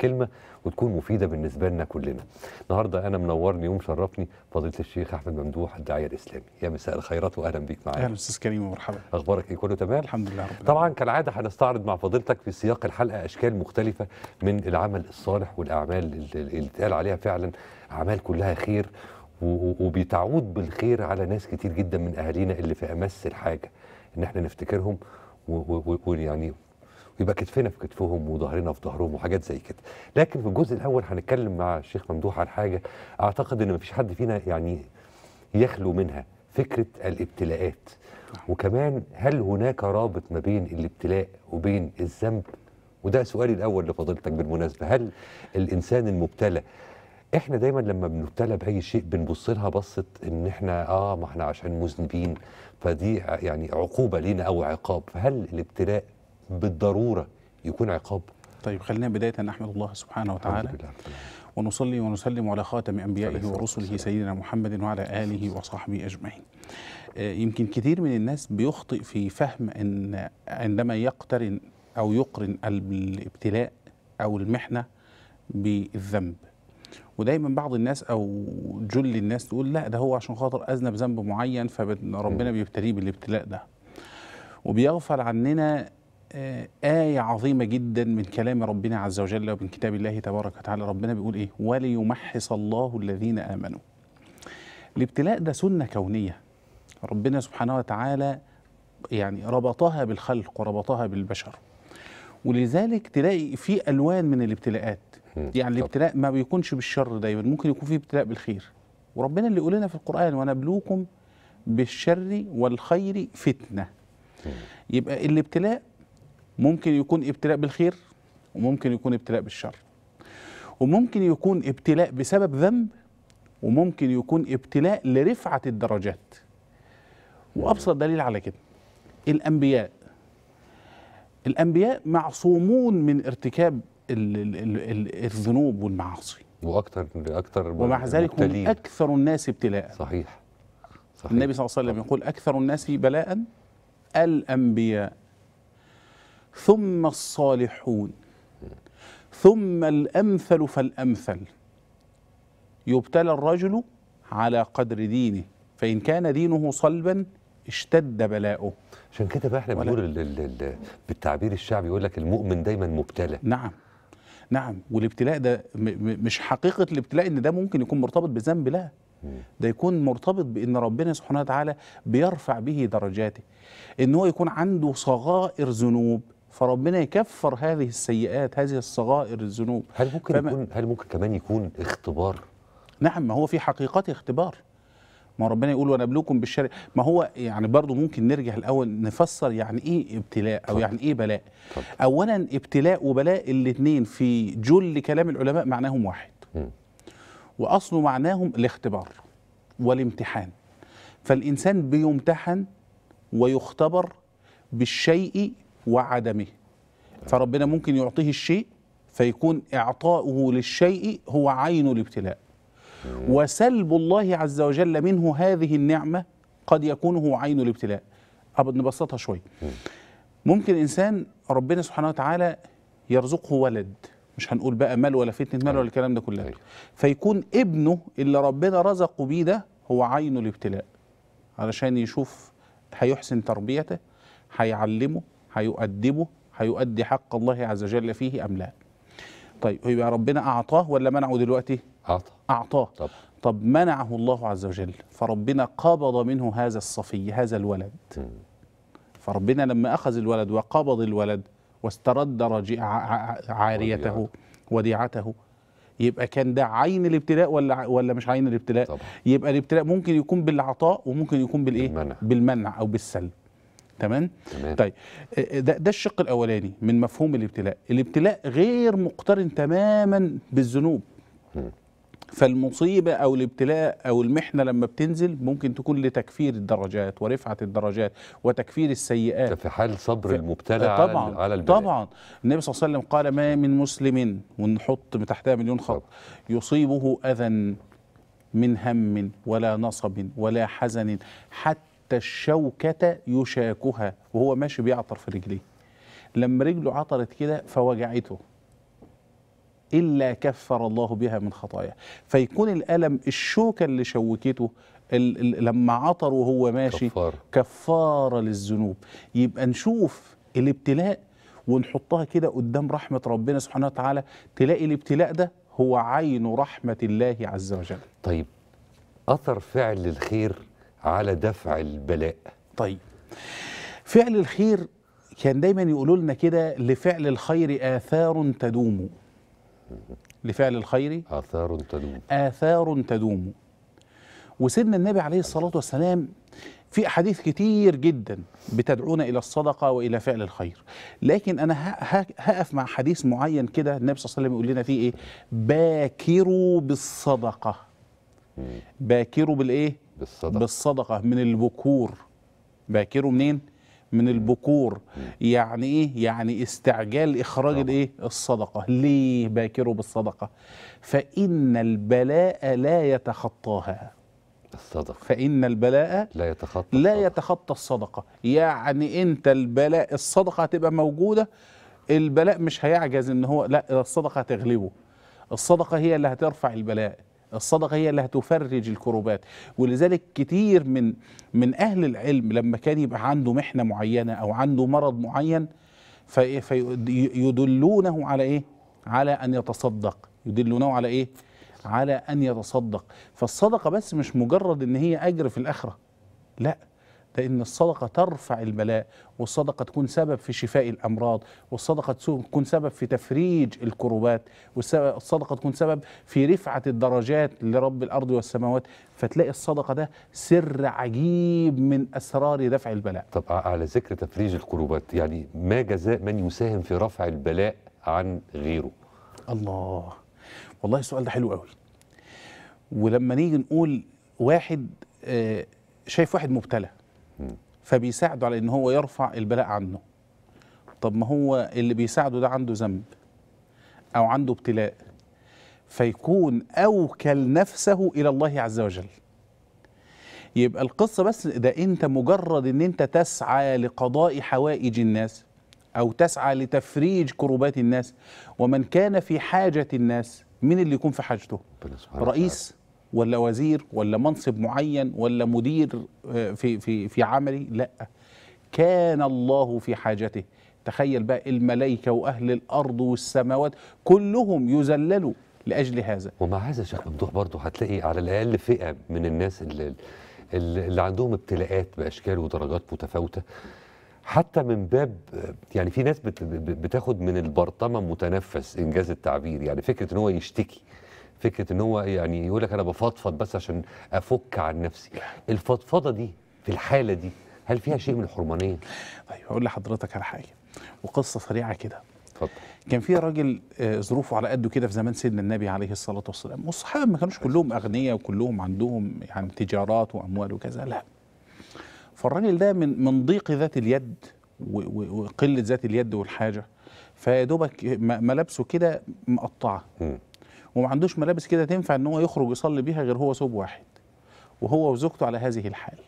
كلمه وتكون مفيده بالنسبه لنا كلنا. النهارده انا منورني ومشرفني فضيله الشيخ احمد ممدوح الداعيه الاسلامي. يا مساء الخيرات واهلا بيك معايا. اهلا استاذ كريم ومرحبا. اخبارك ايه كله تمام؟ الحمد لله رب طبعا كالعاده هنستعرض مع فضيلتك في سياق الحلقه اشكال مختلفه من العمل الصالح والاعمال اللي اتقال عليها فعلا اعمال كلها خير وبتعود بالخير على ناس كتير جدا من اهالينا اللي في امس الحاجه ان احنا نفتكرهم ويعني يبقى كتفنا في كتفهم وظهرنا في ظهرهم وحاجات زي كده لكن في الجزء الاول هنتكلم مع الشيخ ممدوح عن حاجه اعتقد ان مفيش حد فينا يعني يخلو منها فكره الابتلاءات وكمان هل هناك رابط ما بين الابتلاء وبين الذنب وده سؤالي الاول لفضيلتك بالمناسبه هل الانسان المبتلى احنا دايما لما بنبتلى باي شيء بنبص لها بصت ان احنا اه ما احنا عشان مذنبين فدي يعني عقوبه لينا او عقاب فهل الابتلاء بالضروره يكون عقاب طيب خلينا بدايه نحمد الله سبحانه وتعالى ونصلي ونسلم على خاتم انبيائه ورسله سيدنا محمد وعلى اله وصحبه اجمعين آه، يمكن كثير من الناس بيخطئ في فهم ان عندما يقترن او يقرن الابتلاء او المحنه بالذنب ودايما بعض الناس او جل الناس تقول لا ده هو عشان خاطر اذنب ذنب معين فربنا بيبتليه بالابتلاء ده وبيغفل عننا آه، آية عظيمة جدا من كلام ربنا عز وجل ومن كتاب الله تبارك وتعالى ربنا بيقول إيه وليمحص الله الذين آمنوا الابتلاء ده سنة كونية ربنا سبحانه وتعالى يعني ربطها بالخلق وربطها بالبشر ولذلك تلاقي في ألوان من الابتلاءات يعني الابتلاء ما بيكونش بالشر دايما ممكن يكون في ابتلاء بالخير وربنا اللي يقول لنا في القرآن ونبلوكم بالشر والخير فتنة يبقى الابتلاء ممكن يكون ابتلاء بالخير وممكن يكون ابتلاء بالشر وممكن يكون ابتلاء بسبب ذنب وممكن يكون ابتلاء لرفعة الدرجات وأبسط دليل على كده الأنبياء الأنبياء معصومون من ارتكاب الذنوب والمعاصي واكثر اكثر ومع ذلك هم اكثر الناس ابتلاء صحيح, صحيح. النبي صلى الله عليه وسلم يقول اكثر الناس بلاء الانبياء ثم الصالحون ثم الامثل فالامثل يبتلى الرجل على قدر دينه فان كان دينه صلبا اشتد بلاؤه عشان كده بقى احنا بنقول بالتعبير الشعبي يقول لك المؤمن دايما مبتلى نعم نعم والابتلاء ده مش حقيقه الابتلاء ان ده ممكن يكون مرتبط بذنب لا ده يكون مرتبط بان ربنا سبحانه وتعالى بيرفع به درجاته ان هو يكون عنده صغائر ذنوب فربنا يكفر هذه السيئات هذه الصغائر الذنوب هل ممكن يكون هل ممكن كمان يكون اختبار نعم ما هو في حقيقة اختبار ما ربنا يقول ونبلوكم بالشر ما هو يعني برضو ممكن نرجع الاول نفسر يعني ايه ابتلاء او طب. يعني ايه بلاء طب. اولا ابتلاء وبلاء الاثنين في جل كلام العلماء معناهم واحد واصل معناهم الاختبار والامتحان فالانسان بيمتحن ويختبر بالشيء وعدمه فربنا ممكن يعطيه الشيء فيكون إعطاؤه للشيء هو عين الابتلاء وسلب الله عز وجل منه هذه النعمة قد يكون هو عين الابتلاء أبد نبسطها شوي ممكن إنسان ربنا سبحانه وتعالى يرزقه ولد مش هنقول بقى مال ولا فتنة مال ولا الكلام ده كله فيكون ابنه اللي ربنا رزقه بيه ده هو عين الابتلاء علشان يشوف هيحسن تربيته هيعلمه هيؤدبه هيؤدي حق الله عز وجل فيه أم لا طيب يبقى ربنا أعطاه ولا منعه دلوقتي أعطاه أعطاه طب. طب منعه الله عز وجل فربنا قبض منه هذا الصفي هذا الولد م. فربنا لما أخذ الولد وقبض الولد واسترد عاريته وديعته يبقى كان ده عين الابتلاء ولا ولا مش عين الابتلاء طبعا. يبقى الابتلاء ممكن يكون بالعطاء وممكن يكون بالايه بالمنع. بالمنع او بالسلب تمام؟, تمام طيب آه، آه، ده, ده الشق الاولاني من مفهوم الابتلاء الابتلاء غير مقترن تماما بالذنوب فالمصيبة أو الابتلاء أو المحنة لما بتنزل ممكن تكون لتكفير الدرجات ورفعة الدرجات وتكفير السيئات في حال صبر المبتلى آه، طبعا على البلاء طبعا النبي صلى الله عليه وسلم قال ما من مسلم ونحط تحتها مليون خط يصيبه أذى من هم ولا نصب ولا حزن حتى حتى الشوكة يشاكها وهو ماشي بيعطر في رجليه لما رجله عطرت كده فوجعته إلا كفر الله بها من خطايا فيكون الألم الشوكة اللي شوكته لما عطر وهو ماشي كفار. كفارة للذنوب يبقى نشوف الابتلاء ونحطها كده قدام رحمة ربنا سبحانه وتعالى تلاقي الابتلاء ده هو عين رحمة الله عز وجل طيب أثر فعل الخير على دفع البلاء طيب فعل الخير كان دايما يقولوا لنا كده لفعل الخير آثار تدوم لفعل الخير آثار تدوم آثار تدوم وسيدنا النبي عليه الصلاة والسلام في أحاديث كتير جدا بتدعونا إلى الصدقة وإلى فعل الخير لكن أنا هقف مع حديث معين كده النبي صلى الله عليه وسلم يقول لنا فيه إيه باكروا بالصدقة باكروا بالإيه بالصدقة, بالصدقة من البكور باكروا منين؟ من البكور يعني ايه؟ يعني استعجال اخراج الايه؟ الصدقه، ليه باكروا بالصدقه؟ فان البلاء لا يتخطاها. الصدقه فان البلاء لا يتخطى لا الصدقة. يتخطى الصدقه، يعني انت البلاء الصدقه هتبقى موجوده البلاء مش هيعجز ان هو لا الصدقه هتغلبه. الصدقه هي اللي هترفع البلاء. الصدقه هي اللي هتفرج الكروبات ولذلك كتير من من اهل العلم لما كان يبقى عنده محنه معينه او عنده مرض معين فيدلونه على ايه على ان يتصدق يدلونه على ايه على ان يتصدق فالصدقه بس مش مجرد ان هي اجر في الاخره لا لأن الصدقة ترفع البلاء والصدقة تكون سبب في شفاء الأمراض والصدقة تكون سبب في تفريج الكروبات والصدقة تكون سبب في رفعة الدرجات لرب الأرض والسماوات فتلاقي الصدقة ده سر عجيب من أسرار دفع البلاء طب على ذكر تفريج الكروبات يعني ما جزاء من يساهم في رفع البلاء عن غيره الله والله السؤال ده حلو قوي ولما نيجي نقول واحد آه، شايف واحد مبتلى فبيساعده على ان هو يرفع البلاء عنه طب ما هو اللي بيساعده ده عنده ذنب او عنده ابتلاء فيكون اوكل نفسه الى الله عز وجل يبقى القصة بس ده انت مجرد ان انت تسعى لقضاء حوائج الناس او تسعى لتفريج كروبات الناس ومن كان في حاجة الناس مين اللي يكون في حاجته رئيس ولا وزير ولا منصب معين ولا مدير آه، في في في عملي لا كان الله في حاجته تخيل بقى الملائكة وأهل الأرض والسماوات كلهم يذللوا لأجل هذا ومع هذا شيخ ممدوح برضه هتلاقي على الأقل فئة من الناس اللي, اللي عندهم ابتلاءات بأشكال ودرجات متفاوتة حتى من باب يعني في ناس بتاخد من البرطمه متنفس انجاز التعبير يعني فكره ان هو يشتكي فكره ان هو يعني يقول لك انا بفضفض بس عشان افك عن نفسي الفضفضه دي في الحاله دي هل فيها شيء من الحرمانيه طيب اقول لحضرتك على حاجه وقصه سريعه كده اتفضل كان في راجل آه، ظروفه على قده كده في زمان سيدنا النبي عليه الصلاه والسلام والصحابه ما كانوش كلهم اغنياء وكلهم عندهم يعني تجارات واموال وكذا لا فالراجل ده من من ضيق ذات اليد وقله ذات اليد والحاجه فيا دوبك ملابسه كده مقطعه وما عندوش ملابس كده تنفع ان هو يخرج يصلي بيها غير هو ثوب واحد وهو وزوجته على هذه الحال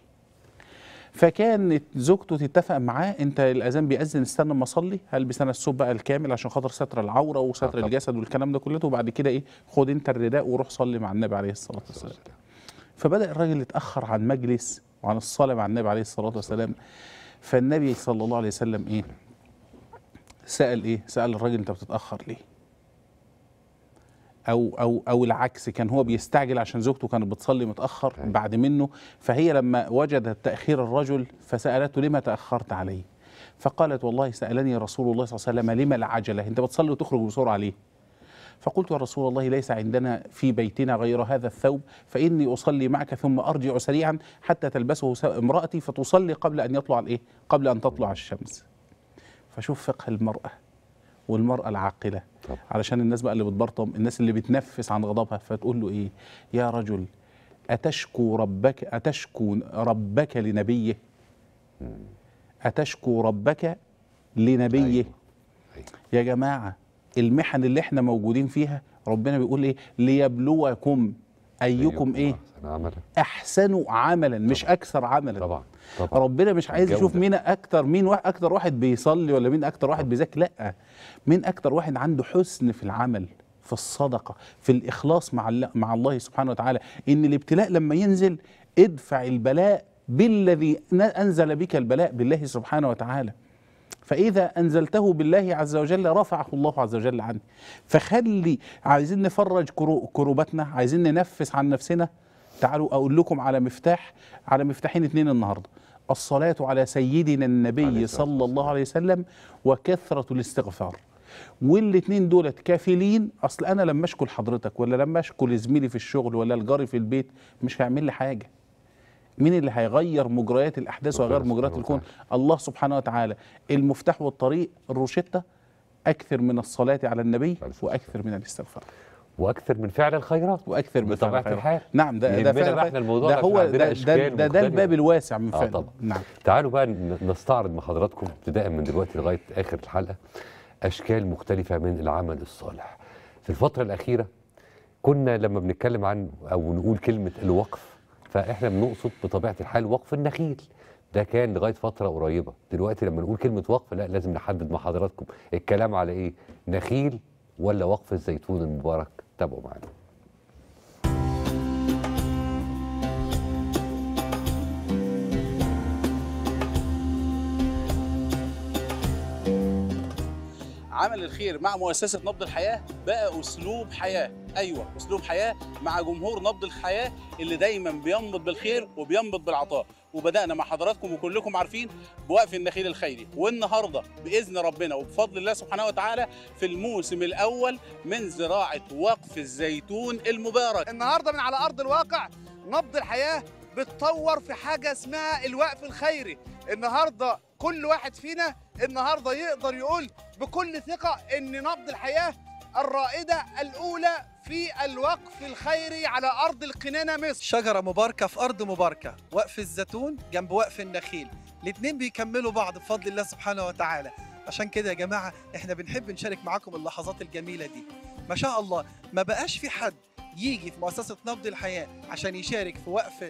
فكانت زوجته تتفق معاه انت الاذان بيأذن استنى اما اصلي هلبس انا الثوب بقى الكامل عشان خاطر ستر العوره وستر آه، الجسد والكلام ده كله وبعد كده ايه خد انت الرداء وروح صلي مع النبي عليه الصلاه والسلام فبدا الراجل يتاخر عن مجلس وعن الصلاه مع النبي عليه الصلاه والسلام فالنبي صلى الله عليه وسلم ايه سال ايه سال الراجل انت بتتاخر ليه او او او العكس كان هو بيستعجل عشان زوجته كانت بتصلي متاخر أيوة. بعد منه فهي لما وجدت تاخير الرجل فسالته لما تاخرت علي فقالت والله سالني رسول الله صلى الله عليه وسلم لما العجله انت بتصلي وتخرج بسرعه ليه فقلت يا رسول الله ليس عندنا في بيتنا غير هذا الثوب فإني أصلي معك ثم أرجع سريعا حتى تلبسه امرأتي فتصلي قبل أن يطلع الإيه؟ قبل أن تطلع الشمس فشوف فقه المرأة والمرأة العاقلة طبعا. علشان الناس بقى اللي بتبرطم الناس اللي بتنفس عن غضبها فتقول له إيه يا رجل أتشكو ربك أتشكو ربك لنبيه أتشكو ربك لنبيه أيوه. أيوه. يا جماعة المحن اللي احنا موجودين فيها ربنا بيقول ايه ليبلوكم ايكم ايه احسنوا عملا مش اكثر عملا طبعا طبعا. ربنا مش عايز يشوف مين اكتر مين واحد اكتر واحد بيصلي ولا مين اكتر واحد بيذاكر لا مين اكتر واحد عنده حسن في العمل في الصدقه في الاخلاص مع مع الله سبحانه وتعالى ان الابتلاء لما ينزل ادفع البلاء بالذي انزل بك البلاء بالله سبحانه وتعالى فإذا أنزلته بالله عز وجل رفعه الله عز وجل عنه فخلي عايزين نفرج كروباتنا عايزين ننفس عن نفسنا تعالوا أقول لكم على مفتاح على مفتاحين اثنين النهاردة الصلاة على سيدنا النبي صلى الله عليه وسلم وكثرة الاستغفار والاثنين دولت كافلين اصل انا لما اشكو لحضرتك ولا لما اشكو لزميلي في الشغل ولا لجاري في البيت مش هيعمل لي حاجه مين اللي هيغير مجريات الاحداث وغير مجريات الكون الله سبحانه وتعالى المفتاح والطريق الروشته اكثر من الصلاه على النبي واكثر من الاستغفار واكثر من فعل الخيرات واكثر من بطبيعه الحال نعم ده ده فعلا احنا الموضوع ده هو ده ده, ده, ده الباب الواسع من فعلا آه طبعا. نعم تعالوا بقى نستعرض مع حضراتكم ابتداء من دلوقتي لغايه اخر الحلقه اشكال مختلفه من العمل الصالح في الفتره الاخيره كنا لما بنتكلم عن او نقول كلمه الوقف فاحنا بنقصد بطبيعه الحال وقف النخيل ده كان لغايه فتره قريبه دلوقتي لما نقول كلمه وقف لا لازم نحدد مع حضراتكم الكلام على ايه نخيل ولا وقف الزيتون المبارك double bind. عمل الخير مع مؤسسة نبض الحياة بقى أسلوب حياة أيوة أسلوب حياة مع جمهور نبض الحياة اللي دايما بينبض بالخير وبينبض بالعطاء وبدأنا مع حضراتكم وكلكم عارفين بوقف النخيل الخيري والنهاردة بإذن ربنا وبفضل الله سبحانه وتعالى في الموسم الأول من زراعة وقف الزيتون المبارك النهاردة من على أرض الواقع نبض الحياة بتطور في حاجة اسمها الوقف الخيري النهاردة كل واحد فينا النهارده يقدر يقول بكل ثقه ان نبض الحياه الرائده الاولى في الوقف الخيري على ارض القنانه مصر شجره مباركه في ارض مباركه وقف الزيتون جنب وقف النخيل الاثنين بيكملوا بعض بفضل الله سبحانه وتعالى عشان كده يا جماعه احنا بنحب نشارك معاكم اللحظات الجميله دي ما شاء الله ما بقاش في حد يجي في مؤسسه نبض الحياه عشان يشارك في وقف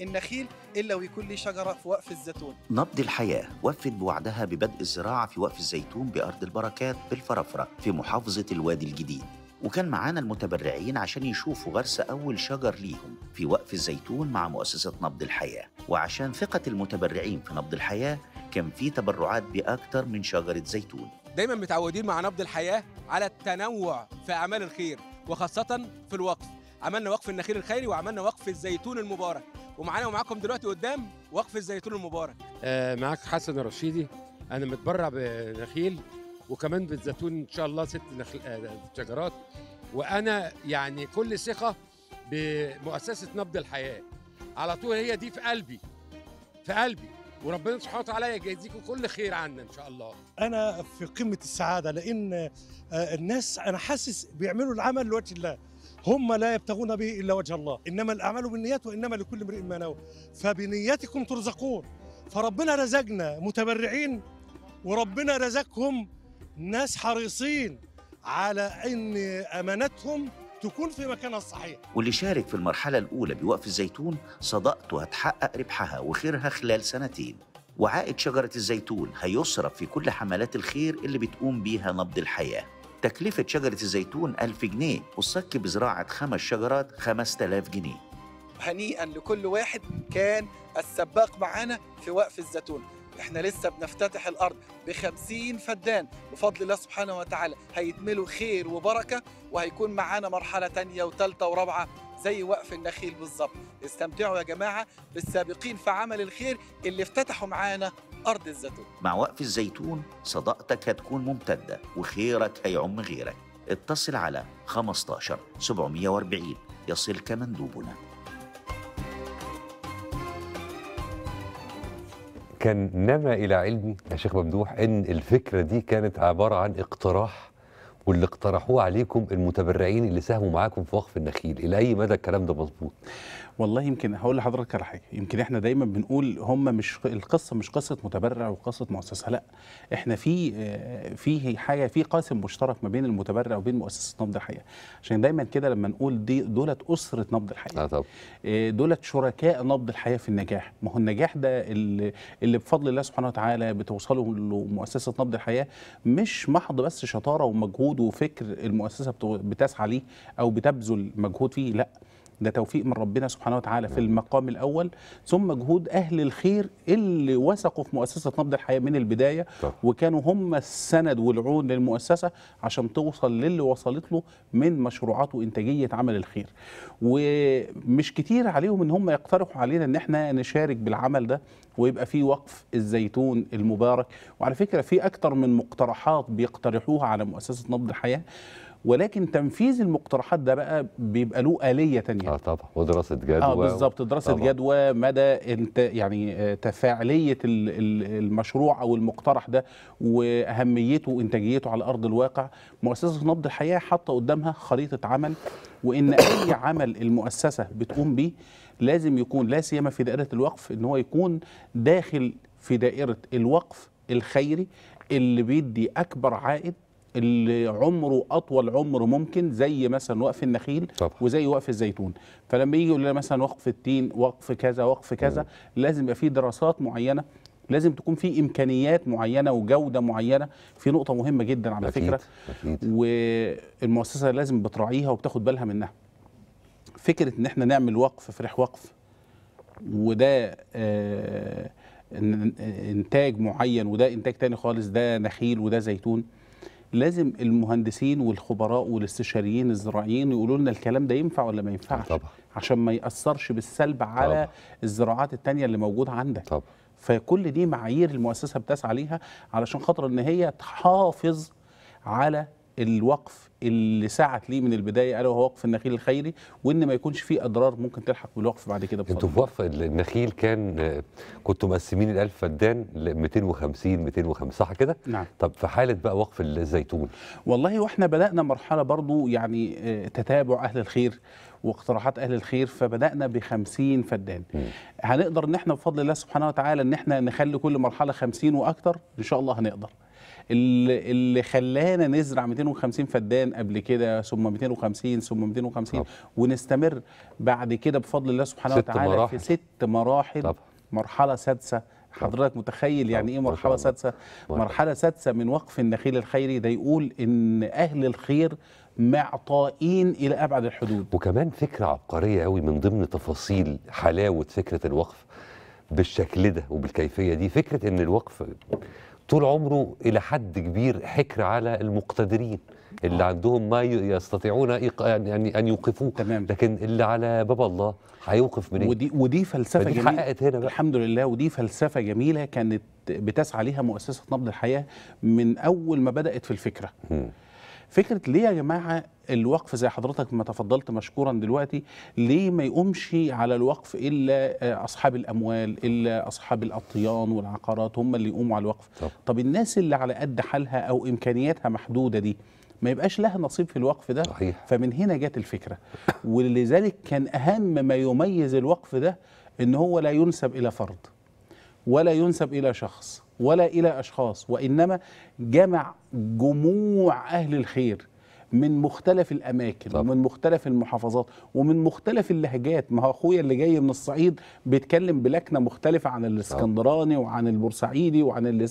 النخيل إلا ويكون لي شجرة في وقف الزيتون نبض الحياة وفت بوعدها ببدء الزراعة في وقف الزيتون بأرض البركات بالفرافرة في محافظة الوادي الجديد وكان معانا المتبرعين عشان يشوفوا غرس أول شجر ليهم في وقف الزيتون مع مؤسسة نبض الحياة وعشان ثقة المتبرعين في نبض الحياة كان في تبرعات بأكتر من شجرة زيتون دايما متعودين مع نبض الحياة على التنوع في أعمال الخير وخاصة في الوقف عملنا وقف النخيل الخيري وعملنا وقف الزيتون المبارك ومعانا ومعاكم دلوقتي قدام وقف الزيتون المبارك آه معاك حسن الرشيدي انا متبرع بنخيل وكمان بالزيتون ان شاء الله ست نخل... آه شجرات وانا يعني كل ثقه بمؤسسه نبض الحياه على طول هي دي في قلبي في قلبي وربنا سبحانه وتعالى يجازيكم كل خير عنا ان شاء الله انا في قمه السعاده لان آه، الناس انا حاسس بيعملوا العمل لوجه الله هم لا يبتغون به إلا وجه الله إنما الأعمال بالنيات وإنما لكل امرئ ما نوى فبنيتكم ترزقون فربنا رزقنا متبرعين وربنا رزقهم ناس حريصين على أن أمانتهم تكون في مكانها الصحيح واللي شارك في المرحلة الأولى بوقف الزيتون صدقته هتحقق ربحها وخيرها خلال سنتين وعائد شجرة الزيتون هيصرف في كل حملات الخير اللي بتقوم بيها نبض الحياة تكلفة شجرة الزيتون 1000 جنيه والصك بزراعة خمس شجرات 5000 جنيه هنيئا لكل واحد كان السباق معانا في وقف الزيتون احنا لسه بنفتتح الارض بخمسين فدان بفضل الله سبحانه وتعالى هيتملوا خير وبركه وهيكون معانا مرحله تانية وثالثه ورابعه زي وقف النخيل بالظبط استمتعوا يا جماعه بالسابقين في عمل الخير اللي افتتحوا معانا أرض الزيتون مع وقف الزيتون صداقتك هتكون ممتدة وخيرك هيعم غيرك اتصل على 15 740 يصلك مندوبنا كان نما إلى علمي يا شيخ ممدوح إن الفكرة دي كانت عبارة عن اقتراح واللي اقترحوه عليكم المتبرعين اللي ساهموا معاكم في وقف النخيل إلى أي مدى الكلام ده مظبوط والله يمكن هقول لحضرتك على حاجه يمكن احنا دايما بنقول هم مش القصه مش قصه متبرع وقصه مؤسسه لا احنا في آه، في حاجه في قاسم مشترك ما بين المتبرع وبين مؤسسه نبض الحياه عشان دايما كده لما نقول دي دولت اسره نبض الحياه آه طب. دولت شركاء نبض الحياه في النجاح ما هو النجاح ده اللي, اللي بفضل الله سبحانه وتعالى بتوصله مؤسسه نبض الحياه مش محض بس شطاره ومجهود وفكر المؤسسه بتسعى ليه او بتبذل مجهود فيه لا ده توفيق من ربنا سبحانه وتعالى في المقام الاول ثم مجهود اهل الخير اللي وثقوا في مؤسسه نبض الحياه من البدايه وكانوا هم السند والعون للمؤسسه عشان توصل للي وصلت له من مشروعات وانتاجيه عمل الخير ومش كتير عليهم ان هم يقترحوا علينا ان احنا نشارك بالعمل ده ويبقى في وقف الزيتون المبارك وعلى فكره في اكتر من مقترحات بيقترحوها على مؤسسه نبض الحياه ولكن تنفيذ المقترحات ده بقى بيبقى له آلية تانية اه طبعا ودراسة جدوى اه بالظبط دراسة طبعا. جدوى مدى انت يعني آه، تفاعلية المشروع او المقترح ده واهميته وانتاجيته على ارض الواقع مؤسسة نبض الحياة حاطة قدامها خريطة عمل وان اي عمل المؤسسة بتقوم بيه لازم يكون لا سيما في دائرة الوقف ان هو يكون داخل في دائرة الوقف الخيري اللي بيدي اكبر عائد اللي عمره اطول عمر ممكن زي مثلا وقف النخيل طبعا. وزي وقف الزيتون فلما يجي يقول لنا مثلا وقف التين وقف كذا وقف كذا م. لازم يبقى في دراسات معينه لازم تكون في امكانيات معينه وجوده معينه في نقطه مهمه جدا على أكيد. فكره أكيد. والمؤسسه لازم بتراعيها وبتاخد بالها منها فكره ان احنا نعمل وقف فرح وقف وده آه انتاج معين وده انتاج تاني خالص ده نخيل وده زيتون لازم المهندسين والخبراء والاستشاريين الزراعيين يقولوا لنا الكلام ده ينفع ولا ما ينفعش طبعا. عشان ما ياثرش بالسلب على طبعا. الزراعات الثانيه اللي موجوده عندك طبعا. فكل دي معايير المؤسسه بتسعى ليها علشان خاطر ان هي تحافظ على الوقف اللي سعت ليه من البدايه الا وهو وقف النخيل الخيري وان ما يكونش فيه اضرار ممكن تلحق بالوقف بعد كده بفضل. انتوا في وقف النخيل كان آه، كنتوا مقسمين ال 1000 فدان ل 250 205 صح كده؟ نعم طب في حاله بقى وقف الزيتون والله واحنا بدانا مرحله برضو يعني آه، تتابع اهل الخير واقتراحات اهل الخير فبدانا ب 50 فدان م. هنقدر ان احنا بفضل الله سبحانه وتعالى ان احنا نخلي كل مرحله 50 واكثر ان شاء الله هنقدر اللي اللي خلانا نزرع 250 فدان قبل كده ثم 250 ثم 250 طبعا. ونستمر بعد كده بفضل الله سبحانه وتعالى مراحل. في ست مراحل طبعا. مرحله سادسه حضرتك متخيل يعني ايه مرحله سادسه مرحله سادسه من وقف النخيل الخيري ده يقول ان اهل الخير معطائين الى ابعد الحدود وكمان فكره عبقريه قوي من ضمن تفاصيل حلاوه فكره الوقف بالشكل ده وبالكيفيه دي فكره ان الوقف طول عمره إلى حد كبير حكر على المقتدرين اللي آه. عندهم ما يستطيعون يعني،, يعني ان يوقفوه تمام. لكن اللي على باب الله هيوقف منين ودي ودي فلسفه جميله حققت هنا بقى. الحمد لله ودي فلسفه جميله كانت بتسعى ليها مؤسسه نبض الحياه من اول ما بدات في الفكره م. فكره ليه يا جماعه الوقف زي حضرتك ما تفضلت مشكورا دلوقتي ليه ما يقومش على الوقف الا اصحاب الاموال الا اصحاب الاطيان والعقارات هم اللي يقوموا على الوقف طب, طب الناس اللي على قد حالها او امكانياتها محدوده دي ما يبقاش لها نصيب في الوقف ده صحيح. فمن هنا جت الفكره ولذلك كان اهم ما يميز الوقف ده ان هو لا ينسب الى فرد ولا ينسب الى شخص ولا إلى أشخاص وإنما جمع جموع أهل الخير من مختلف الاماكن طبعا. ومن مختلف المحافظات ومن مختلف اللهجات ما هو اخويا اللي جاي من الصعيد بيتكلم بلكنه مختلفه عن الاسكندراني وعن البورسعيدي وعن اللي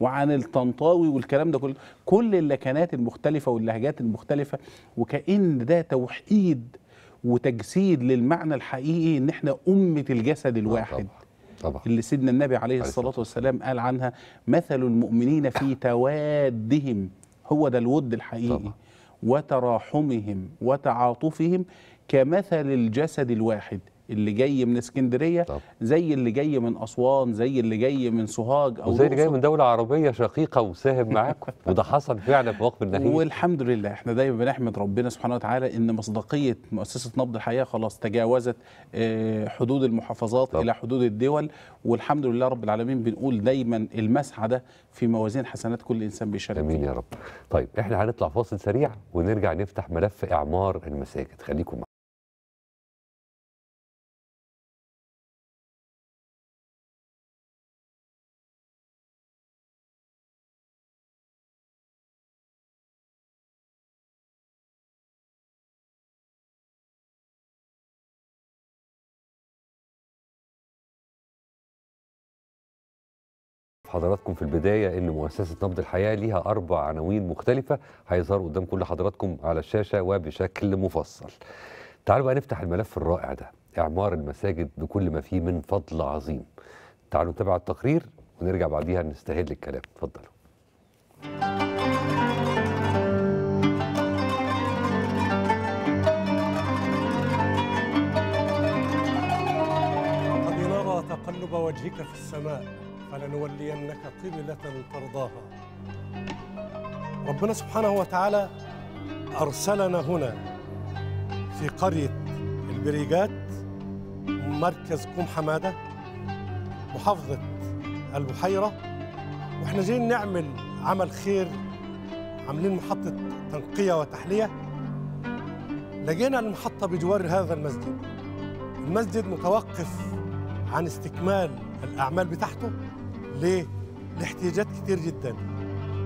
وعن الطنطاوي والكلام ده كله كل اللكنات المختلفه واللهجات المختلفه وكأن ده توحيد وتجسيد للمعنى الحقيقي ان احنا امه الجسد آه، الواحد طبعا. طبعا. اللي سيدنا النبي عليه الصلاة والسلام قال عنها مثل المؤمنين في توادهم هو ده الود الحقيقي طبعا. وتراحمهم وتعاطفهم كمثل الجسد الواحد اللي جاي من اسكندريه طب. زي اللي جاي من اسوان زي اللي جاي من سوهاج او زي اللي جاي من دوله عربيه شقيقه وساهم معاكم وده حصل فعلا في وقف النهيب والحمد لله احنا دايما بنحمد ربنا سبحانه وتعالى ان مصداقيه مؤسسه نبض الحياه خلاص تجاوزت آه، حدود المحافظات طب. الى حدود الدول والحمد لله رب العالمين بنقول دايما المسعى ده في موازين حسنات كل انسان بيشارك امين يا رب طيب احنا هنطلع فاصل سريع ونرجع نفتح ملف اعمار المساجد خليكم حضراتكم في البداية أن مؤسسة نبض الحياة ليها أربع عناوين مختلفة هيظهروا قدام كل حضراتكم على الشاشة وبشكل مفصل تعالوا بقى نفتح الملف الرائع ده إعمار المساجد بكل ما فيه من فضل عظيم تعالوا نتابع التقرير ونرجع بعديها نستهل الكلام اتفضلوا قد نرى تقلب وجهك في السماء فلنولينك قبلة ترضاها ربنا سبحانه وتعالى أرسلنا هنا في قرية البريجات مركز قوم حمادة محافظة البحيرة وإحنا جايين نعمل عمل خير عاملين محطة تنقية وتحلية لقينا المحطة بجوار هذا المسجد المسجد متوقف عن استكمال الأعمال بتاعته ليه؟ لاحتياجات كتير جدا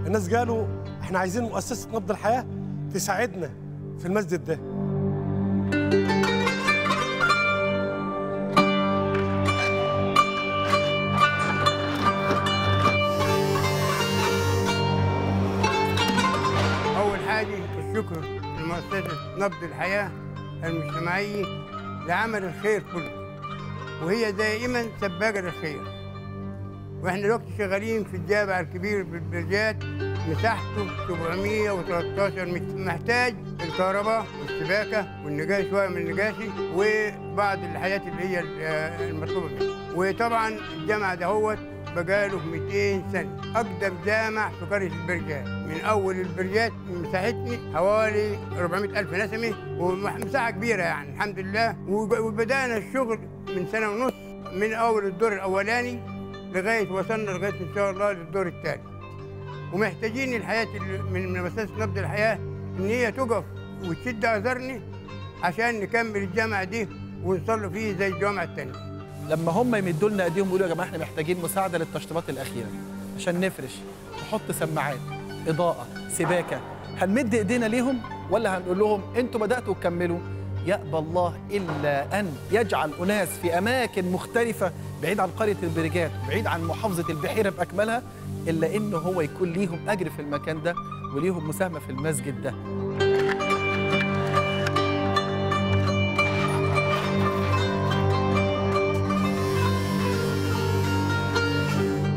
الناس قالوا احنا عايزين مؤسسة نبض الحياة تساعدنا في المسجد ده أول حاجة الشكر لمؤسسة نبض الحياة المجتمعية لعمل الخير كله وهي دائما سباقة للخير واحنا دلوقتي شغالين في الجامع الكبير في البرجات مساحته 713 متر محتاج الكهرباء والسباكه والنجاسي شويه من النجاسي وبعض الحاجات اللي هي آه، المطلوبه منه وطبعا الجامع دهوت بقاله 200 سنه اقدم جامع في قريه البرجات من اول البرجات مساحتني حوالي 400000 نسمه ومساحه كبيره يعني الحمد لله وبدانا الشغل من سنه ونص من اول الدور الاولاني لغايه وصلنا لغايه ان شاء الله للدور الثاني ومحتاجين الحياه من مؤسسه نبض الحياه ان هي تقف وتشد اذرني عشان نكمل الجامعه دي ونصلي فيه زي الجامعه الثانيه لما هم يمدوا لنا ايديهم يقولوا يا جماعه احنا محتاجين مساعده للتشطيبات الاخيره عشان نفرش نحط سماعات اضاءه سباكه هنمد ايدينا ليهم ولا هنقول لهم انتوا بداتوا تكملوا يأبى الله إلا أن يجعل أناس في أماكن مختلفة بعيد عن قرية البرجات بعيد عن محافظة البحيرة بأكملها إلا إن هو يكون ليهم أجر في المكان ده وليهم مساهمة في المسجد ده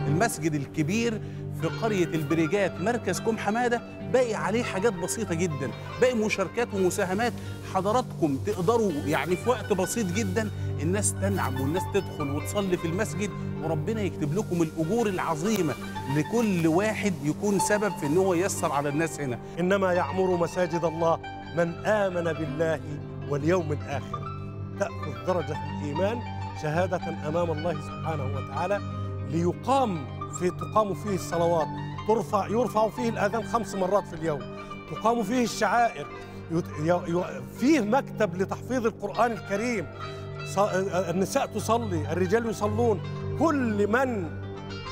المسجد الكبير في قرية البريجات مركز كوم حمادة باقي عليه حاجات بسيطة جدا باقي مشاركات ومساهمات حضراتكم تقدروا يعني في وقت بسيط جدا الناس تنعم والناس تدخل وتصلي في المسجد وربنا يكتب لكم الأجور العظيمة لكل واحد يكون سبب في أنه ييسر على الناس هنا إنما يعمر مساجد الله من آمن بالله واليوم الآخر تأخذ درجة الإيمان شهادة أمام الله سبحانه وتعالى ليقام في تقام فيه الصلوات ترفع يرفع فيه الأذان خمس مرات في اليوم تقام فيه الشعائر فيه مكتب لتحفيظ القرآن الكريم النساء تصلي الرجال يصلون كل من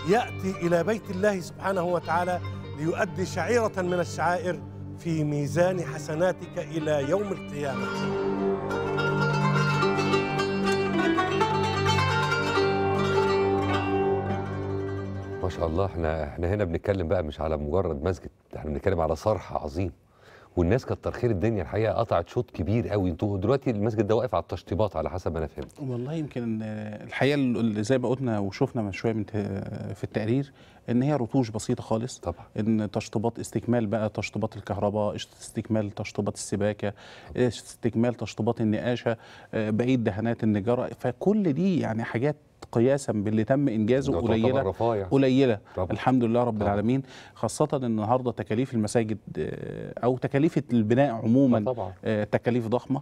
يأتي إلى بيت الله سبحانه وتعالى ليؤدي شعيرة من الشعائر في ميزان حسناتك إلى يوم القيامة ما شاء الله احنا احنا هنا بنتكلم بقى مش على مجرد مسجد احنا بنتكلم على صرح عظيم والناس كتر خير الدنيا الحقيقه قطعت شوط كبير قوي انتوا دلوقتي المسجد ده واقف على التشطيبات على حسب ما انا فهمت والله يمكن الحقيقه زي ما قلنا وشفنا من شويه من في التقرير ان هي رتوش بسيطه خالص طبعا ان تشطيبات استكمال بقى تشطيبات الكهرباء استكمال تشطيبات السباكه استكمال تشطيبات النقاشه آه، بقيه دهانات النجاره فكل دي يعني حاجات قياسا باللي تم انجازه قليله قليله الحمد لله رب طبعا. العالمين خاصه النهارده تكاليف المساجد آه، او تكاليف البناء عموما آه، طبعا. آه، تكاليف ضخمه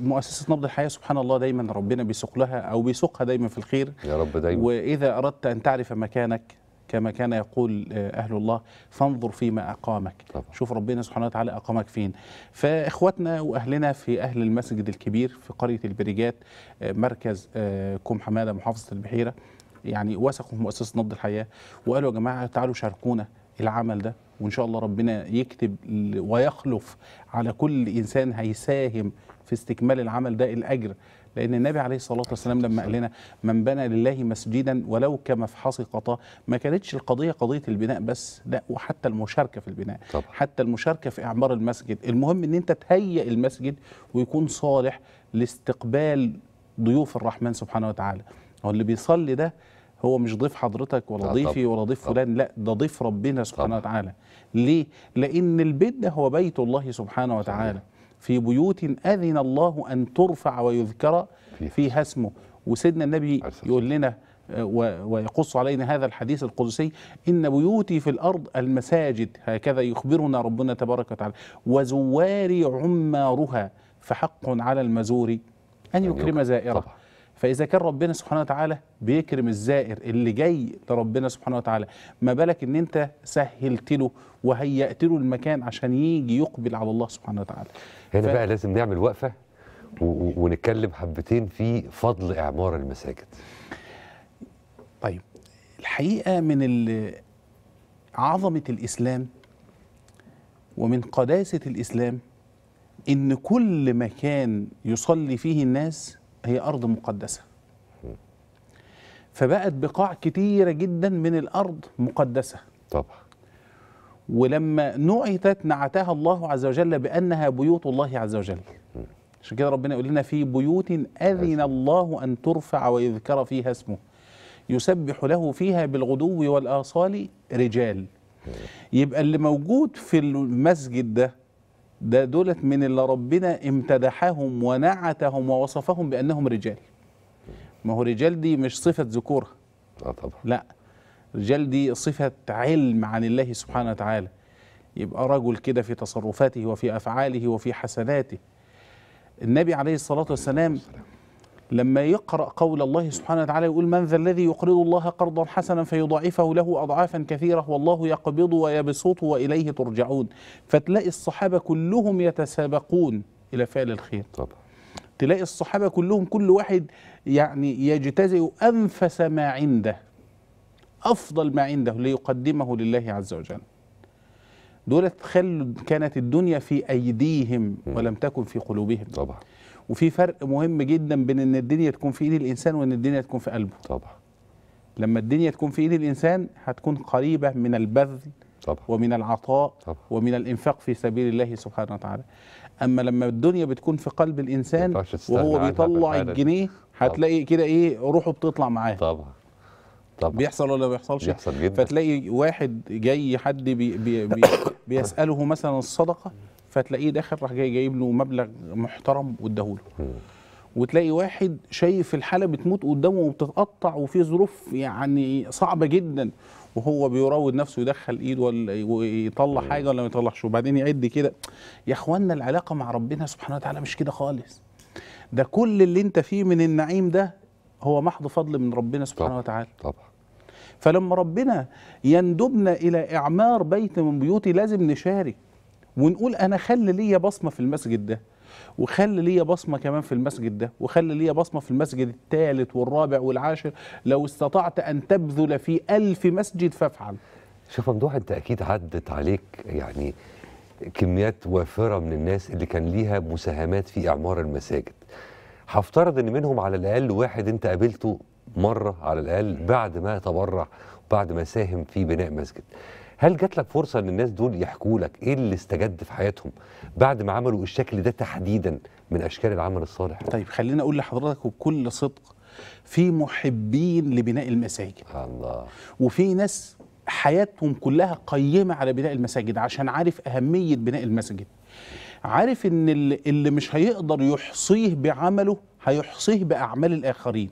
مؤسسه نبض الحياه سبحان الله دايما ربنا بيسوق لها او بيسوقها دايما في الخير يا رب دايما واذا اردت ان تعرف مكانك كما كان يقول آه، أهل الله فانظر فيما أقامك طبعا. شوف ربنا سبحانه وتعالى أقامك فين فإخواتنا وأهلنا في أهل المسجد الكبير في قرية البريجات آه، مركز آه، كوم حمادة محافظة البحيرة يعني وثقوا في مؤسسة نبض الحياة وقالوا يا جماعة تعالوا شاركونا العمل ده وإن شاء الله ربنا يكتب ويخلف على كل إنسان هيساهم في استكمال العمل ده الأجر لأن النبي عليه الصلاة والسلام لما قال لنا من بنى لله مسجدا ولو كمفحص قطاء ما كانتش القضية قضية البناء بس لا وحتى المشاركة في البناء طبعا. حتى المشاركة في إعمار المسجد المهم أن أنت تهيئ المسجد ويكون صالح لاستقبال ضيوف الرحمن سبحانه وتعالى هو اللي بيصلي ده هو مش ضيف حضرتك ولا ضيفي ولا ضيف فلان لا ده ضيف ربنا سبحانه وتعالى ليه لان البيت ده هو بيت الله سبحانه وتعالى في بيوت أذن الله أن ترفع ويذكر فيها اسمه وسيدنا النبي يقول لنا آه، ويقص علينا هذا الحديث القدسي إن بيوتي في الأرض المساجد هكذا يخبرنا ربنا تبارك وتعالى وزواري عمارها فحق على المزور أن يكرم زائره فاذا كان ربنا سبحانه وتعالى بيكرم الزائر اللي جاي لربنا سبحانه وتعالى ما بالك ان انت سهلت له وهيأت له المكان عشان يجي يقبل على الله سبحانه وتعالى هنا ف... بقى لازم نعمل وقفه ونتكلم حبتين في فضل اعمار المساجد طيب الحقيقه من عظمه الاسلام ومن قداسه الاسلام ان كل مكان يصلي فيه الناس هي أرض مقدسة فبقت بقاع كتيرة جدا من الأرض مقدسة طبعا ولما نعتت نعتها الله عز وجل بأنها بيوت الله عز وجل عشان كده ربنا يقول لنا في بيوت أذن الله أن ترفع ويذكر فيها اسمه يسبح له فيها بالغدو والآصال رجال يبقى اللي موجود في المسجد ده ده دولت من اللي ربنا امتدحهم ونعتهم ووصفهم بأنهم رجال ما هو رجال دي مش صفة ذكورة اه طبعا لا رجال دي صفة علم عن الله سبحانه وتعالى يبقى رجل كده في تصرفاته وفي أفعاله وفي حسناته النبي عليه الصلاة والسلام لما يقرأ قول الله سبحانه وتعالى يقول من ذا الذي يقرض الله قرضا حسنا فيضاعفه له أضعافا كثيرة والله يقبض ويبسط وإليه ترجعون فتلاقي الصحابة كلهم يتسابقون إلى فعل الخير طبعا تلاقي الصحابة كلهم كل واحد يعني يجتزئ أنفس ما عنده أفضل ما عنده ليقدمه لله عز وجل دولت خل كانت الدنيا في أيديهم ولم تكن في قلوبهم طبعا وفي فرق مهم جدا بين ان الدنيا تكون في ايد الانسان وان الدنيا تكون في قلبه طبعا لما الدنيا تكون في ايد الانسان هتكون قريبه من البذل طبعا. ومن العطاء طبعا. ومن الانفاق في سبيل الله سبحانه وتعالى اما لما الدنيا بتكون في قلب الانسان وهو بيطلع الجنيه هتلاقي كده ايه روحه بتطلع معاه طبعا طبعا بيحصل ولا ما بيحصلش؟ بيحصل جدا فتلاقي واحد جاي حد بي بي بي بيساله مثلا الصدقه فتلاقيه داخل راح جاي جايب له مبلغ محترم واداهوله وتلاقي واحد شايف الحاله بتموت قدامه وبتتقطع وفي ظروف يعني صعبه جدا وهو بيراود نفسه يدخل ايده ويطلع حاجه ولا ما يطلعش وبعدين يعد كده يا اخوانا العلاقه مع ربنا سبحانه وتعالى مش كده خالص ده كل اللي انت فيه من النعيم ده هو محض فضل من ربنا سبحانه طبعا وتعالى طبعا فلما ربنا يندبنا الى اعمار بيت من بيوتي لازم نشارك ونقول انا خلي ليا بصمه في المسجد ده وخلي ليا بصمه كمان في المسجد ده وخلي ليا بصمه في المسجد الثالث والرابع والعاشر لو استطعت ان تبذل في ألف مسجد فافعل شوف ممدوح انت اكيد عدت عليك يعني كميات وافره من الناس اللي كان ليها مساهمات في اعمار المساجد هفترض ان منهم على الاقل واحد انت قابلته مره على الاقل بعد ما تبرع وبعد ما ساهم في بناء مسجد هل جات لك فرصه ان الناس دول يحكوا لك ايه اللي استجد في حياتهم بعد ما عملوا الشكل ده تحديدا من اشكال العمل الصالح طيب خليني اقول لحضرتك وبكل صدق في محبين لبناء المساجد الله وفي ناس حياتهم كلها قيمة على بناء المساجد عشان عارف أهمية بناء المسجد. عارف إن اللي مش هيقدر يحصيه بعمله هيحصيه بأعمال الآخرين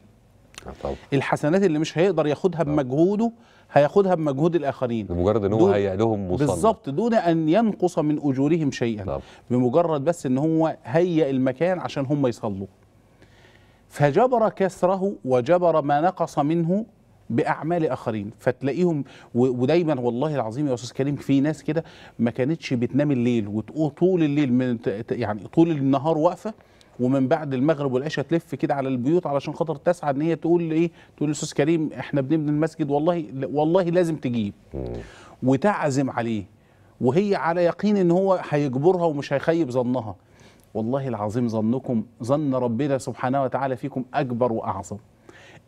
آه، طبعا. الحسنات اللي مش هيقدر ياخدها آه. بمجهوده هياخدها بمجهود الاخرين بمجرد ان هو هيئ لهم بالظبط دون ان ينقص من اجورهم شيئا طب. بمجرد بس ان هو هيئ المكان عشان هم يصلوا فجبر كسره وجبر ما نقص منه باعمال اخرين فتلاقيهم ودايما والله العظيم يا استاذ كريم في ناس كده ما كانتش بتنام الليل طول الليل من يعني طول النهار واقفه ومن بعد المغرب والعشاء تلف كده على البيوت علشان خاطر تسعى ان هي تقول ايه تقول الاستاذ كريم احنا بنبني المسجد والله والله لازم تجيب وتعزم عليه وهي على يقين ان هو هيجبرها ومش هيخيب ظنها والله العظيم ظنكم ظن ربنا سبحانه وتعالى فيكم اكبر واعظم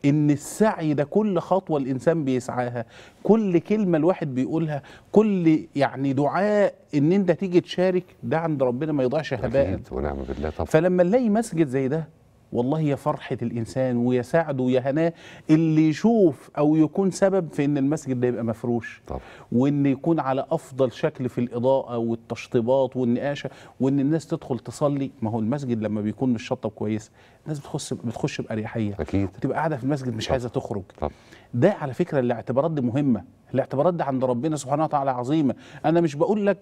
ان السعي ده كل خطوه الانسان بيسعاها كل كلمه الواحد بيقولها كل يعني دعاء ان انت تيجي تشارك ده عند ربنا ما يضيعش هباء ونعم بالله طبعا فلما نلاقي مسجد زي ده والله يا فرحة الإنسان ويا سعده ويا هناه اللي يشوف أو يكون سبب في إن المسجد ده يبقى مفروش طبعا. وإن يكون على أفضل شكل في الإضاءة والتشطيبات والنقاشة وإن الناس تدخل تصلي ما هو المسجد لما بيكون شطب كويس الناس بتخش بتخش بأريحية أكيد تبقى قاعدة في المسجد مش طبعا. عايزة تخرج طبعا. ده على فكرة الاعتبارات دي مهمة الاعتبارات دي عند ربنا سبحانه وتعالى عظيمة أنا مش بقول لك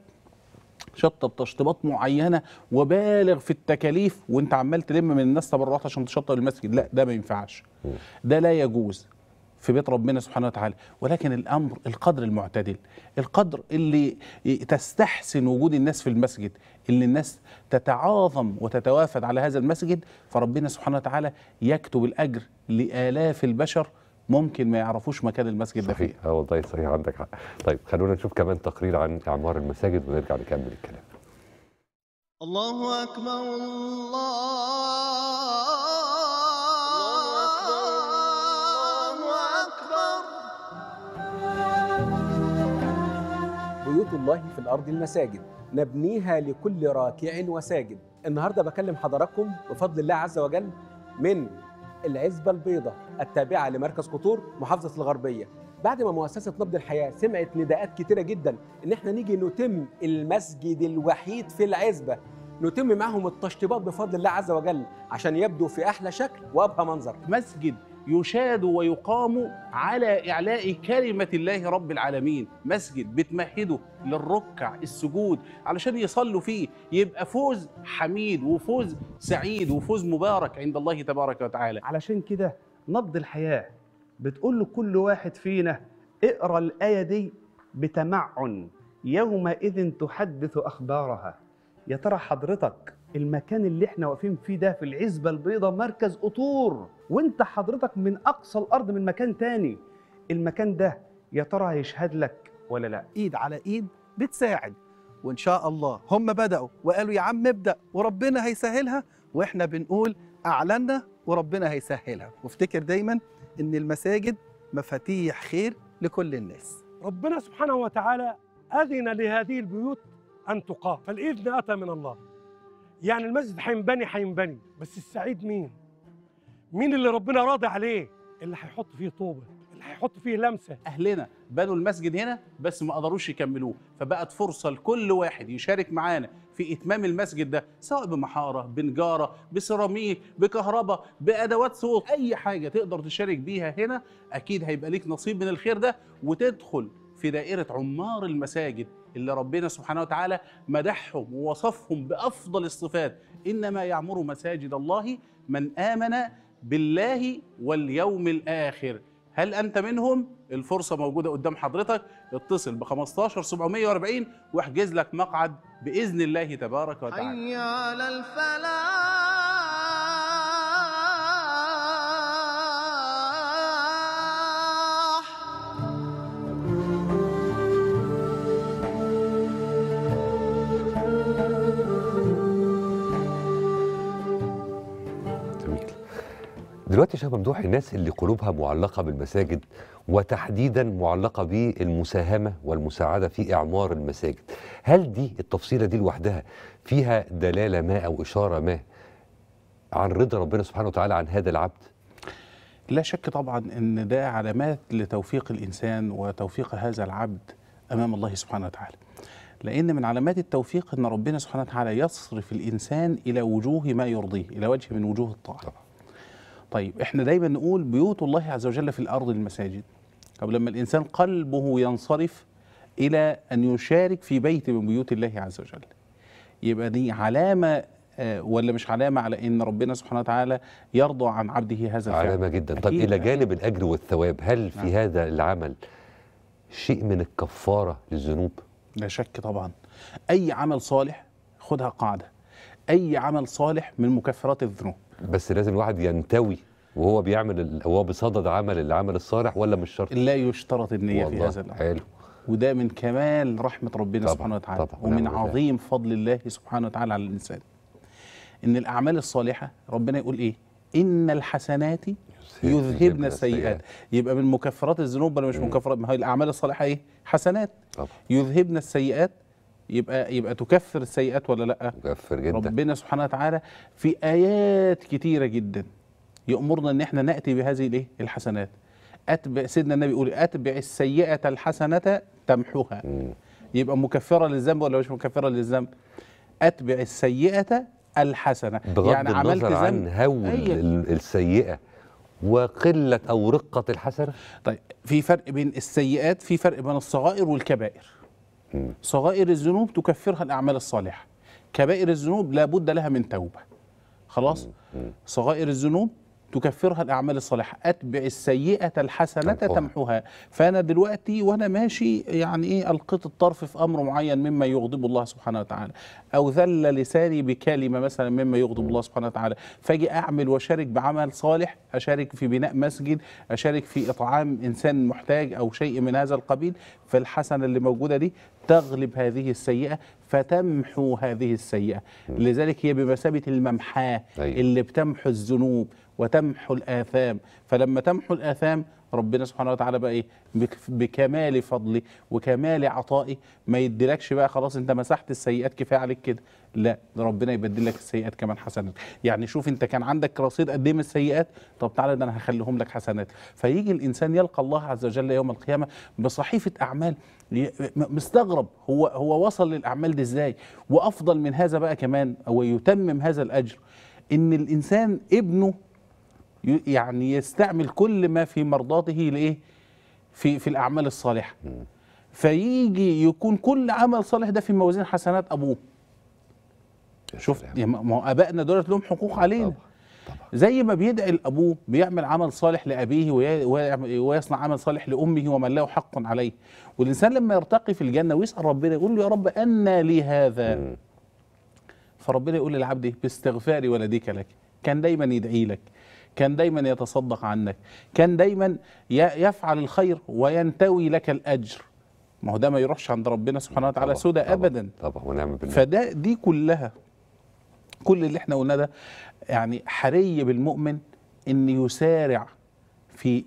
شطب تشطيبات معينه وبالغ في التكاليف وانت عمال تلم من الناس تبرعات عشان تشطب المسجد لا ده ما ينفعش ده لا يجوز في بيت ربنا سبحانه وتعالى ولكن الامر القدر المعتدل القدر اللي تستحسن وجود الناس في المسجد اللي الناس تتعاظم وتتوافد على هذا المسجد فربنا سبحانه وتعالى يكتب الاجر لالاف البشر ممكن ما يعرفوش مكان المسجد ده فين اه والله صحيح عندك حق طيب خلونا نشوف كمان تقرير عن اعمار المساجد ونرجع نكمل الكلام الله اكبر الله الله اكبر بيوت الله في الارض المساجد نبنيها لكل راكع وساجد النهارده بكلم حضراتكم بفضل الله عز وجل من العزبة البيضاء التابعة لمركز قطور محافظة الغربية بعد ما مؤسسة نبض الحياة سمعت نداءات كتيرة جدا إن إحنا نيجي نتم المسجد الوحيد في العزبة نتم معهم التشطيبات بفضل الله عز وجل عشان يبدو في أحلى شكل وأبهى منظر مسجد يشاد ويقام على إعلاء كلمة الله رب العالمين مسجد بتمهده للركع السجود علشان يصلوا فيه يبقى فوز حميد وفوز سعيد وفوز مبارك عند الله تبارك وتعالى علشان كده نبض الحياة بتقول لكل واحد فينا اقرأ الآية دي بتمعن يومئذ تحدث أخبارها يا ترى حضرتك المكان اللي احنا واقفين فيه ده في العزبه البيضاء مركز قطور وانت حضرتك من اقصى الارض من مكان تاني المكان ده يا ترى هيشهد لك ولا لا ايد على ايد بتساعد وان شاء الله هم بداوا وقالوا يا عم ابدا وربنا هيسهلها واحنا بنقول اعلنا وربنا هيسهلها وافتكر دايما ان المساجد مفاتيح خير لكل الناس ربنا سبحانه وتعالى اذن لهذه البيوت ان تقام فالاذن اتى من الله يعني المسجد هينبني هينبني بس السعيد مين؟ مين اللي ربنا راضي عليه؟ اللي هيحط فيه طوبه، اللي هيحط فيه لمسه. اهلنا بنوا المسجد هنا بس ما قدروش يكملوه، فبقت فرصه لكل واحد يشارك معانا في اتمام المسجد ده سواء بمحاره، بنجاره، بسيراميك، بكهرباء، بادوات صوت، اي حاجه تقدر تشارك بيها هنا اكيد هيبقى ليك نصيب من الخير ده وتدخل في دائره عمار المساجد اللي ربنا سبحانه وتعالى مدحهم ووصفهم بافضل الصفات انما يعمر مساجد الله من امن بالله واليوم الاخر هل انت منهم الفرصه موجوده قدام حضرتك اتصل ب 15 740 واحجز لك مقعد باذن الله تبارك وتعالى حي على الفلاح دلوقتي شباب ممدوح الناس اللي قلوبها معلقه بالمساجد وتحديدا معلقه بالمساهمه والمساعده في اعمار المساجد هل دي التفصيله دي لوحدها فيها دلاله ما او اشاره ما عن رضا ربنا سبحانه وتعالى عن هذا العبد لا شك طبعا ان ده علامات لتوفيق الانسان وتوفيق هذا العبد امام الله سبحانه وتعالى لأن من علامات التوفيق أن ربنا سبحانه وتعالى يصرف الإنسان إلى وجوه ما يرضيه إلى وجه من وجوه الطاعة طيب احنا دايما نقول بيوت الله عز وجل في الارض المساجد طب لما الانسان قلبه ينصرف الى ان يشارك في بيت من بيوت الله عز وجل يبقى دي علامه آه، ولا مش علامة على أن ربنا سبحانه وتعالى يرضى عن عبده هذا الفعل علامة جدا طب إلى جانب الأجر والثواب هل في نعم. هذا العمل شيء من الكفارة للذنوب؟ لا شك طبعا أي عمل صالح خدها قاعدة أي عمل صالح من مكفرات الذنوب بس لازم الواحد ينتوي وهو بيعمل هو بصدد عمل العمل الصالح ولا مش شرط؟ لا يشترط النية في هذا الأمر حلو وده من كمال رحمة ربنا طبعا سبحانه وتعالى طبعا ومن نعم، عظيم فضل الله سبحانه وتعالى على الإنسان إن الأعمال الصالحة ربنا يقول إيه؟ إن الحسنات يذهبن السيئات يبقى من مكفرات الذنوب ولا مش مكفرات ما هي الأعمال الصالحة إيه؟ حسنات طبعا. يذهبن السيئات يبقى يبقى تكفر السيئات ولا لا تكفر جدا ربنا سبحانه وتعالى في ايات كتيره جدا يامرنا ان احنا ناتي بهذه الايه الحسنات اتبع سيدنا النبي يقول اتبع السيئه الحسنه تمحوها يبقى مكفره للذنب ولا مش مكفره للذنب اتبع السيئه الحسنه بغض يعني النظر عملت ذنب عن هول أيوة. السيئه وقله او رقه الحسنه طيب في فرق بين السيئات في فرق بين الصغائر والكبائر صغائر الذنوب تكفرها الأعمال الصالحة كبائر الذنوب لا بد لها من توبة خلاص صغائر الذنوب تكفرها الاعمال الصالحه اتبع السيئه الحسنه تمحوها فانا دلوقتي وانا ماشي يعني ايه القيت الطرف في امر معين مما يغضب الله سبحانه وتعالى او ذل لساني بكلمه مثلا مما يغضب الله سبحانه وتعالى فاجي اعمل واشارك بعمل صالح اشارك في بناء مسجد اشارك في اطعام انسان محتاج او شيء من هذا القبيل فالحسنه اللي موجوده دي تغلب هذه السيئه فتمحو هذه السيئه لذلك هي بمثابه الممحاه أيوة. اللي بتمحو الذنوب وتمحو الآثام فلما تمحو الآثام ربنا سبحانه وتعالى بقى إيه بكمال فضله وكمال عطائه ما يديلكش بقى خلاص أنت مسحت السيئات كفاية عليك كده لا ربنا يبدل لك السيئات كمان حسنات يعني شوف أنت كان عندك رصيد قد إيه من السيئات طب تعالى ده أنا هخليهم لك حسنات فيجي الإنسان يلقى الله عز وجل يوم القيامة بصحيفة أعمال مستغرب هو هو وصل للأعمال دي إزاي وأفضل من هذا بقى كمان هو يتمم هذا الأجر إن الإنسان ابنه يعني يستعمل كل ما في مرضاته لايه في في الاعمال الصالحه فيجي يكون كل عمل صالح ده في موازين حسنات ابوه شفت يعني ما هو ابائنا دولت لهم حقوق علينا طبعا. طبعا. زي ما بيدعي الابوه بيعمل عمل صالح لابيه ويصنع عمل صالح لامه ومن له حق عليه والانسان لما يرتقي في الجنه ويسال ربنا يقول له يا رب أنى لي هذا فربنا يقول للعبد إيه؟ باستغفار ولديك لك كان دايما يدعي لك كان دايما يتصدق عنك كان دايما يفعل الخير وينتوي لك الأجر ما هو ده ما يروحش عند ربنا سبحانه وتعالى سدى أبدا طبعا ونعم بالله فده دي كلها كل اللي احنا قلناه ده يعني حري بالمؤمن أن يسارع في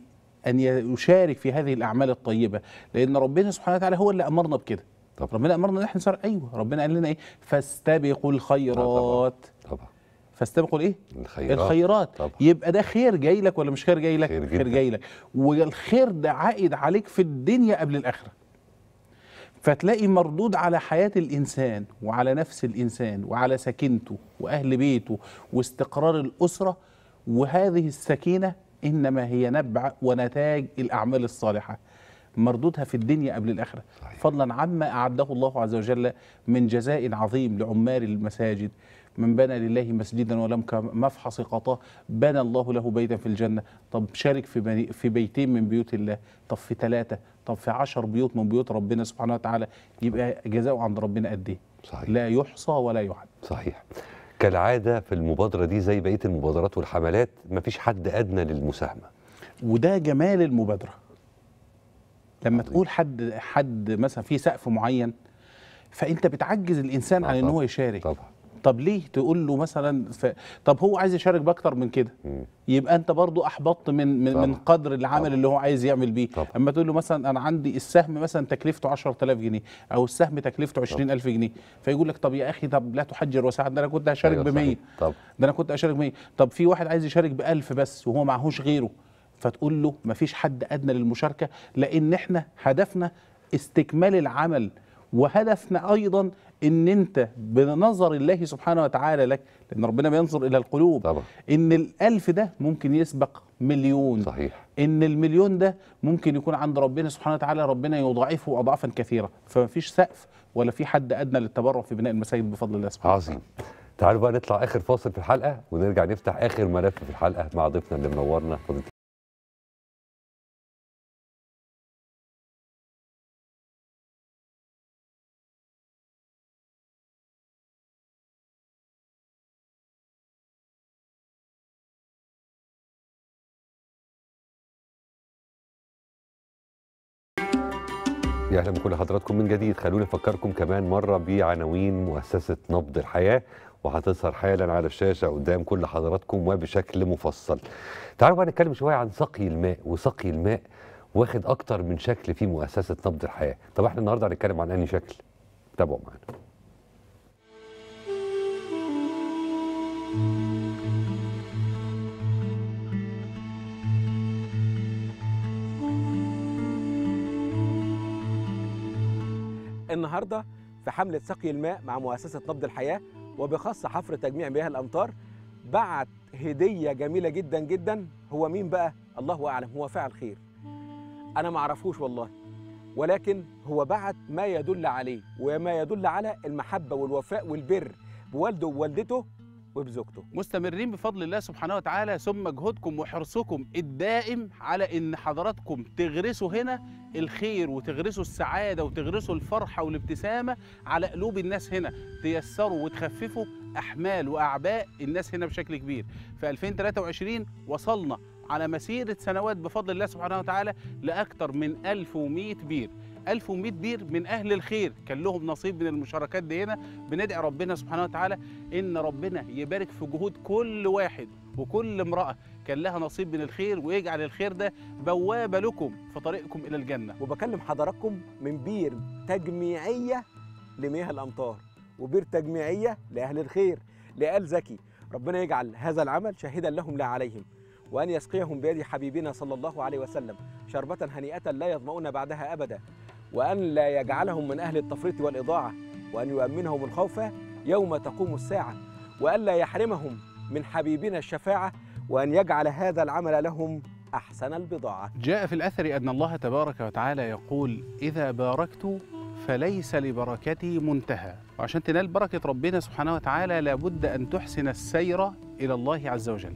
أن يشارك في هذه الأعمال الطيبة لأن ربنا سبحانه وتعالى هو اللي أمرنا بكده طبعا. ربنا أمرنا ان احنا نسارع أيوه ربنا قال لنا إيه فاستبقوا الخيرات طبعا, طبعا. فاستبقوا الايه الخيرات, الخيرات. يبقى ده خير جاي لك ولا مش خير جاي لك خير, خير جاي لك والخير ده عائد عليك في الدنيا قبل الاخره فتلاقي مردود على حياة الإنسان وعلى نفس الإنسان وعلى سكنته وأهل بيته واستقرار الأسرة وهذه السكينة إنما هي نبع ونتاج الأعمال الصالحة مردودها في الدنيا قبل الآخرة فضلا عما أعده الله عز وجل من جزاء عظيم لعمار المساجد من بنى لله مسجدا ولم مفحص قطاه بنى الله له بيتا في الجنة طب شارك في, بني في بيتين من بيوت الله طب في ثلاثة طب في عشر بيوت من بيوت ربنا سبحانه وتعالى يبقى جزاؤه عند ربنا قد ايه صحيح. لا يحصى ولا يعد صحيح كالعادة في المبادرة دي زي بقية المبادرات والحملات مفيش حد أدنى للمساهمة وده جمال المبادرة لما عظيم. تقول حد حد مثلا في سقف معين فانت بتعجز الانسان آه، عن ان هو يشارك طبعا طب ليه تقول له مثلا ف... طب هو عايز يشارك باكتر من كده يبقى انت برضو احبطت من من, من قدر العمل طبعا. اللي هو عايز يعمل بيه طبعا. اما تقول له مثلا انا عندي السهم مثلا تكلفته 10000 جنيه او السهم تكلفته 20000 جنيه فيقول لك طب يا اخي طب لا تحجر وساعد ده انا كنت هشارك أيوة، ب 100 ده انا كنت هشارك ب 100 طب في واحد عايز يشارك ب 1000 بس وهو معهوش غيره فتقول له مفيش حد ادنى للمشاركه لان احنا هدفنا استكمال العمل وهدفنا أيضا ان انت بنظر الله سبحانه وتعالى لك لان ربنا بينظر الى القلوب طبعا. ان الالف ده ممكن يسبق مليون صحيح ان المليون ده ممكن يكون عند ربنا سبحانه وتعالى ربنا يضاعفه اضعافا كثيره فما فيش سقف ولا في حد ادنى للتبرع في بناء المساجد بفضل الله سبحانه عظيم تعالوا بقى نطلع اخر فاصل في الحلقه ونرجع نفتح اخر ملف في الحلقه مع ضيفنا اللي منورنا فضيله يا اهلا بكل حضراتكم من جديد خلوني افكركم كمان مره بعناوين مؤسسه نبض الحياه وهتظهر حالا على الشاشه قدام كل حضراتكم وبشكل مفصل. تعالوا بقى نتكلم شويه عن سقي الماء وسقي الماء واخد اكتر من شكل في مؤسسه نبض الحياه. طب احنا النهارده هنتكلم عن انهي شكل؟ تابعوا معانا. النهارده في حمله سقي الماء مع مؤسسه نبض الحياه وبخاصه حفر تجميع مياه الامطار بعت هديه جميله جدا جدا هو مين بقى الله اعلم هو فاعل خير انا ما اعرفوش والله ولكن هو بعت ما يدل عليه وما يدل على المحبه والوفاء والبر بوالده ووالدته وبزوجته مستمرين بفضل الله سبحانه وتعالى ثم جهودكم وحرصكم الدائم على ان حضراتكم تغرسوا هنا الخير وتغرسوا السعاده وتغرسوا الفرحه والابتسامه على قلوب الناس هنا تيسروا وتخففوا احمال واعباء الناس هنا بشكل كبير في 2023 وصلنا على مسيره سنوات بفضل الله سبحانه وتعالى لاكثر من 1100 بير 1100 بير من اهل الخير كان لهم نصيب من المشاركات دي هنا بندعي ربنا سبحانه وتعالى ان ربنا يبارك في جهود كل واحد وكل امراه كان لها نصيب من الخير ويجعل الخير ده بوابه لكم في طريقكم الى الجنه وبكلم حضراتكم من بير تجميعيه لمياه الامطار وبير تجميعيه لاهل الخير لآل زكي ربنا يجعل هذا العمل شاهدا لهم لا عليهم وأن يسقيهم بيد حبيبنا صلى الله عليه وسلم شربة هنيئة لا يظمؤون بعدها أبدا وأن لا يجعلهم من أهل التفريط والإضاعة وأن يؤمنهم الخوف يوم تقوم الساعة وأن لا يحرمهم من حبيبنا الشفاعة وأن يجعل هذا العمل لهم أحسن البضاعة جاء في الأثر أن الله تبارك وتعالى يقول إذا باركت فليس لبركتي منتهى وعشان تنال بركة ربنا سبحانه وتعالى لابد أن تحسن السير إلى الله عز وجل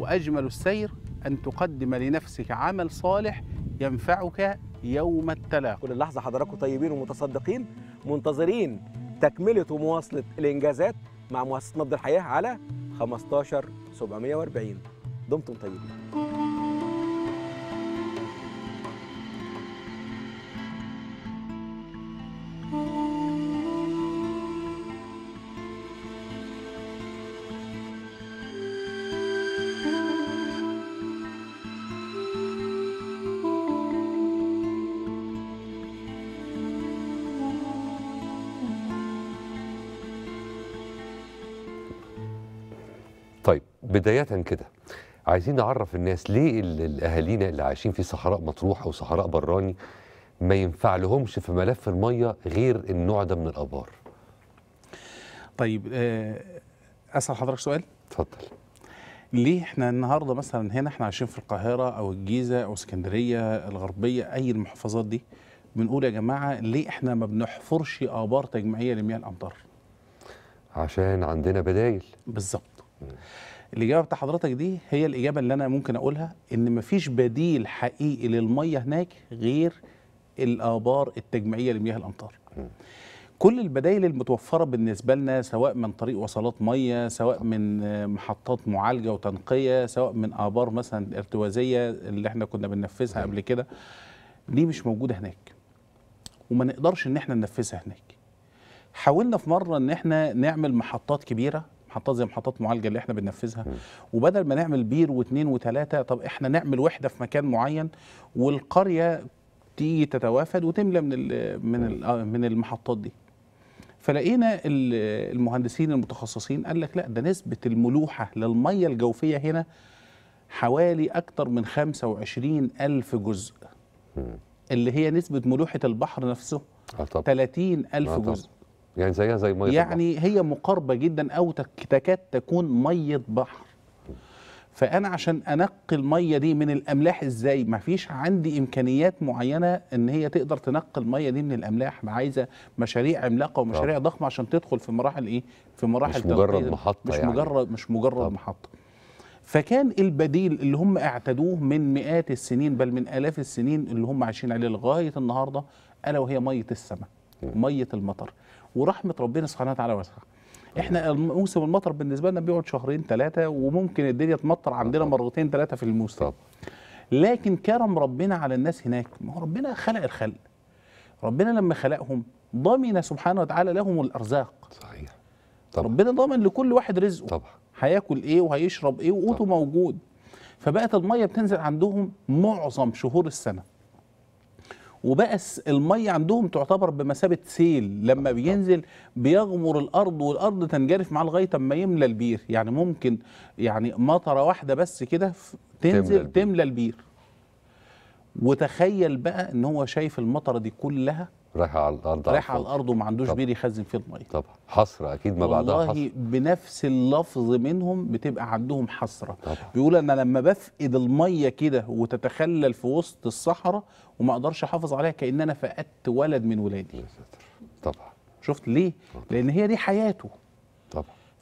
وأجمل السير أن تقدم لنفسك عمل صالح ينفعك يوم التلاقي كل لحظة حضراتكم طيبين ومتصدقين منتظرين تكملة ومواصلة الإنجازات مع مؤسسة نبض الحياة على 15740 دمتم طيبين بداية كده عايزين نعرف الناس ليه الاهالينا اللي عايشين في صحراء مطروح او صحراء براني ما ينفع لهمش في ملف الميه غير النوع ده من الابار طيب آه، اسال حضرتك سؤال اتفضل ليه احنا النهارده مثلا هنا احنا عايشين في القاهره او الجيزه او اسكندريه الغربيه اي المحافظات دي بنقول يا جماعه ليه احنا ما بنحفرش ابار تجميعيه لمياه الامطار عشان عندنا بدايل بالظبط الاجابه بتاع حضرتك دي هي الاجابه اللي انا ممكن اقولها ان مفيش بديل حقيقي للميه هناك غير الابار التجميعيه لمياه الامطار كل البدائل المتوفرة بالنسبة لنا سواء من طريق وصلات مية سواء من محطات معالجة وتنقية سواء من آبار مثلا ارتوازيه اللي احنا كنا بننفذها قبل كده دي مش موجودة هناك وما نقدرش ان احنا ننفذها هناك حاولنا في مرة ان احنا نعمل محطات كبيرة محطات زي محطات معالجه اللي احنا بننفذها وبدل ما نعمل بير واثنين وثلاثه طب احنا نعمل وحده في مكان معين والقريه تيجي تتوافد وتملى من من آه، من المحطات دي فلقينا المهندسين المتخصصين قال لك لا ده نسبه الملوحه للميه الجوفيه هنا حوالي اكتر من 25 الف جزء اللي هي نسبه ملوحه البحر نفسه 30 آه، الف آه، جزء يعني زيها زي ميه يعني البحر. هي مقاربه جدا او تكاد تكون ميه بحر فانا عشان انقي الميه دي من الاملاح ازاي ما فيش عندي امكانيات معينه ان هي تقدر تنقي الميه دي من الاملاح عايزه مشاريع عملاقه ومشاريع طب. ضخمه عشان تدخل في مراحل ايه في مراحل مش مجرد محطه مش يعني. مجرد مش مجرد طب. محطه فكان البديل اللي هم اعتدوه من مئات السنين بل من الاف السنين اللي هم عايشين عليه لغايه النهارده الا وهي ميه السماء ميه المطر ورحمه ربنا سبحانه وتعالى واسعه احنا موسم المطر بالنسبه لنا بيقعد شهرين ثلاثه وممكن الدنيا تمطر عندنا مرتين ثلاثه في الموسم طب. لكن كرم ربنا على الناس هناك ما هو ربنا خلق الخلق ربنا لما خلقهم ضمن سبحانه وتعالى لهم الارزاق صحيح طبعا. ربنا ضامن لكل واحد رزقه طبعا هياكل ايه وهيشرب ايه وقوته موجود فبقت الميه بتنزل عندهم معظم شهور السنه وبقى الميه عندهم تعتبر بمثابه سيل لما آه. بينزل بيغمر الارض والارض تنجرف معاه لغايه اما يملى البير يعني ممكن يعني مطره واحده بس كده تنزل تملى البير وتخيل بقى ان هو شايف المطره دي كلها رايحه على الارض رايحه على, على الارض وما عندوش بير يخزن فيه الميه طبعا حسره اكيد ما بعدها حسره والله بنفس اللفظ منهم بتبقى عندهم حسره طبعا. بيقول انا لما بفقد الميه كده وتتخلل في وسط الصحراء وما اقدرش احافظ عليها كان انا فقدت ولد من ولادي طبعا شفت ليه؟ طبعا. لان هي دي حياته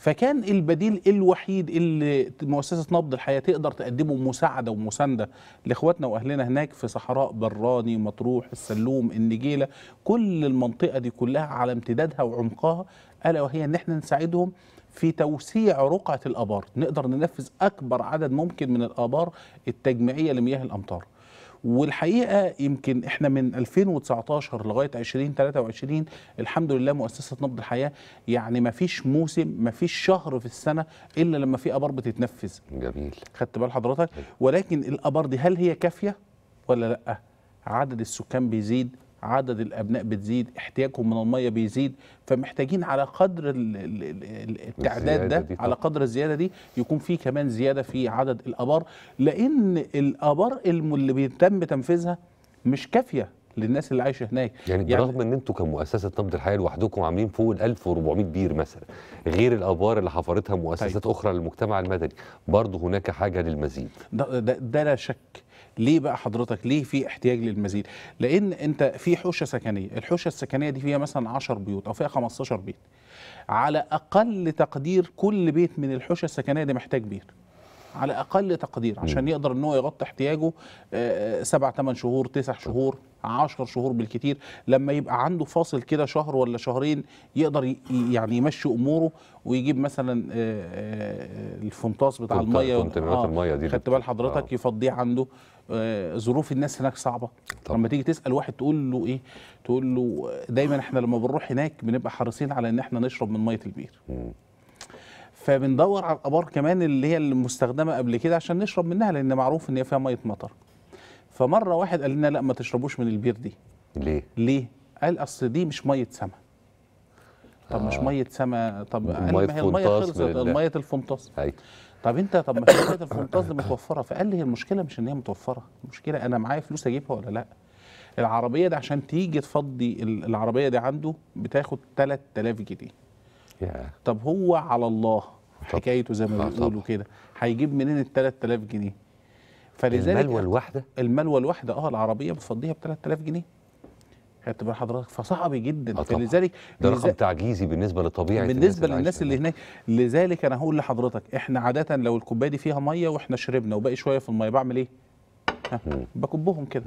فكان البديل الوحيد اللي مؤسسه نبض الحياه تقدر تقدمه مساعده ومسانده لاخواتنا واهلنا هناك في صحراء براني مطروح السلوم النجيله كل المنطقه دي كلها على امتدادها وعمقها الا وهي ان احنا نساعدهم في توسيع رقعه الابار نقدر ننفذ اكبر عدد ممكن من الابار التجميعيه لمياه الامطار والحقيقه يمكن احنا من 2019 لغايه 2023 الحمد لله مؤسسه نبض الحياه يعني ما فيش موسم ما فيش شهر في السنه الا لما في ابار بتتنفذ جميل خدت بال حضرتك ولكن الابار دي هل هي كافيه ولا لا عدد السكان بيزيد عدد الابناء بتزيد احتياجهم من الميه بيزيد فمحتاجين على قدر التعداد ده على قدر الزياده دي يكون في كمان زياده في عدد الابار لان الابار اللي بيتم تنفيذها مش كافيه للناس اللي عايشه هناك يعني, يعني برغم ان انتوا كمؤسسه نبض الحياه لوحدكم عاملين فوق ال 1400 بير مثلا غير الابار اللي حفرتها مؤسسات طيب. اخرى للمجتمع المدني برضه هناك حاجه للمزيد ده, ده, ده لا شك ليه بقى حضرتك ليه في احتياج للمزيد لان انت في حوشه سكنيه الحوشه السكنيه دي فيها مثلا 10 بيوت او فيها 15 بيت على اقل تقدير كل بيت من الحوشه السكنيه دي محتاج بير على اقل تقدير عشان يقدر ان هو يغطي احتياجه 7 آه، 8 آه، شهور 9 شهور 10 شهور بالكتير لما يبقى عنده فاصل كده شهر ولا شهرين يقدر يعني يمشي اموره ويجيب مثلا آه، الفنطاس بتاع الميه آه الميه دي خدت بال حضرتك يفضيه عنده آه، ظروف الناس هناك صعبه طبعا. لما تيجي تسال واحد تقول له ايه تقول له دايما احنا لما بنروح هناك بنبقى حريصين على ان احنا نشرب من ميه البير فبندور على الابار كمان اللي هي المستخدمه قبل كده عشان نشرب منها لان معروف ان هي فيها ميه مطر فمره واحد قال لنا لا ما تشربوش من البير دي ليه ليه قال اصل دي مش ميه سما طب آه. مش ميه سما طب ميه ما هي الميه خلصت الميه الفنطاس أيوه. طب انت طب ما في القنطاز متوفره فقال لي المشكله مش ان هي متوفره المشكله انا معايا فلوس اجيبها ولا لا العربيه دي عشان تيجي تفضي العربيه دي عنده بتاخد 3000 جنيه طب هو على الله حكايته زي ما آه، بيقولوا كده هيجيب منين ال 3000 جنيه فلذلك المال الواحده المال الواحده اه العربيه بتفضيها ب 3000 جنيه خدت بال حضرتك فصعب جدا آه فلذلك ده رقم تعجيزي بالنسبه لطبيعه بالنسبه للناس اللي, هناك لذلك انا هقول لحضرتك احنا عاده لو الكوبايه دي فيها ميه واحنا شربنا وباقي شويه في الميه بعمل ايه؟ بكبهم كده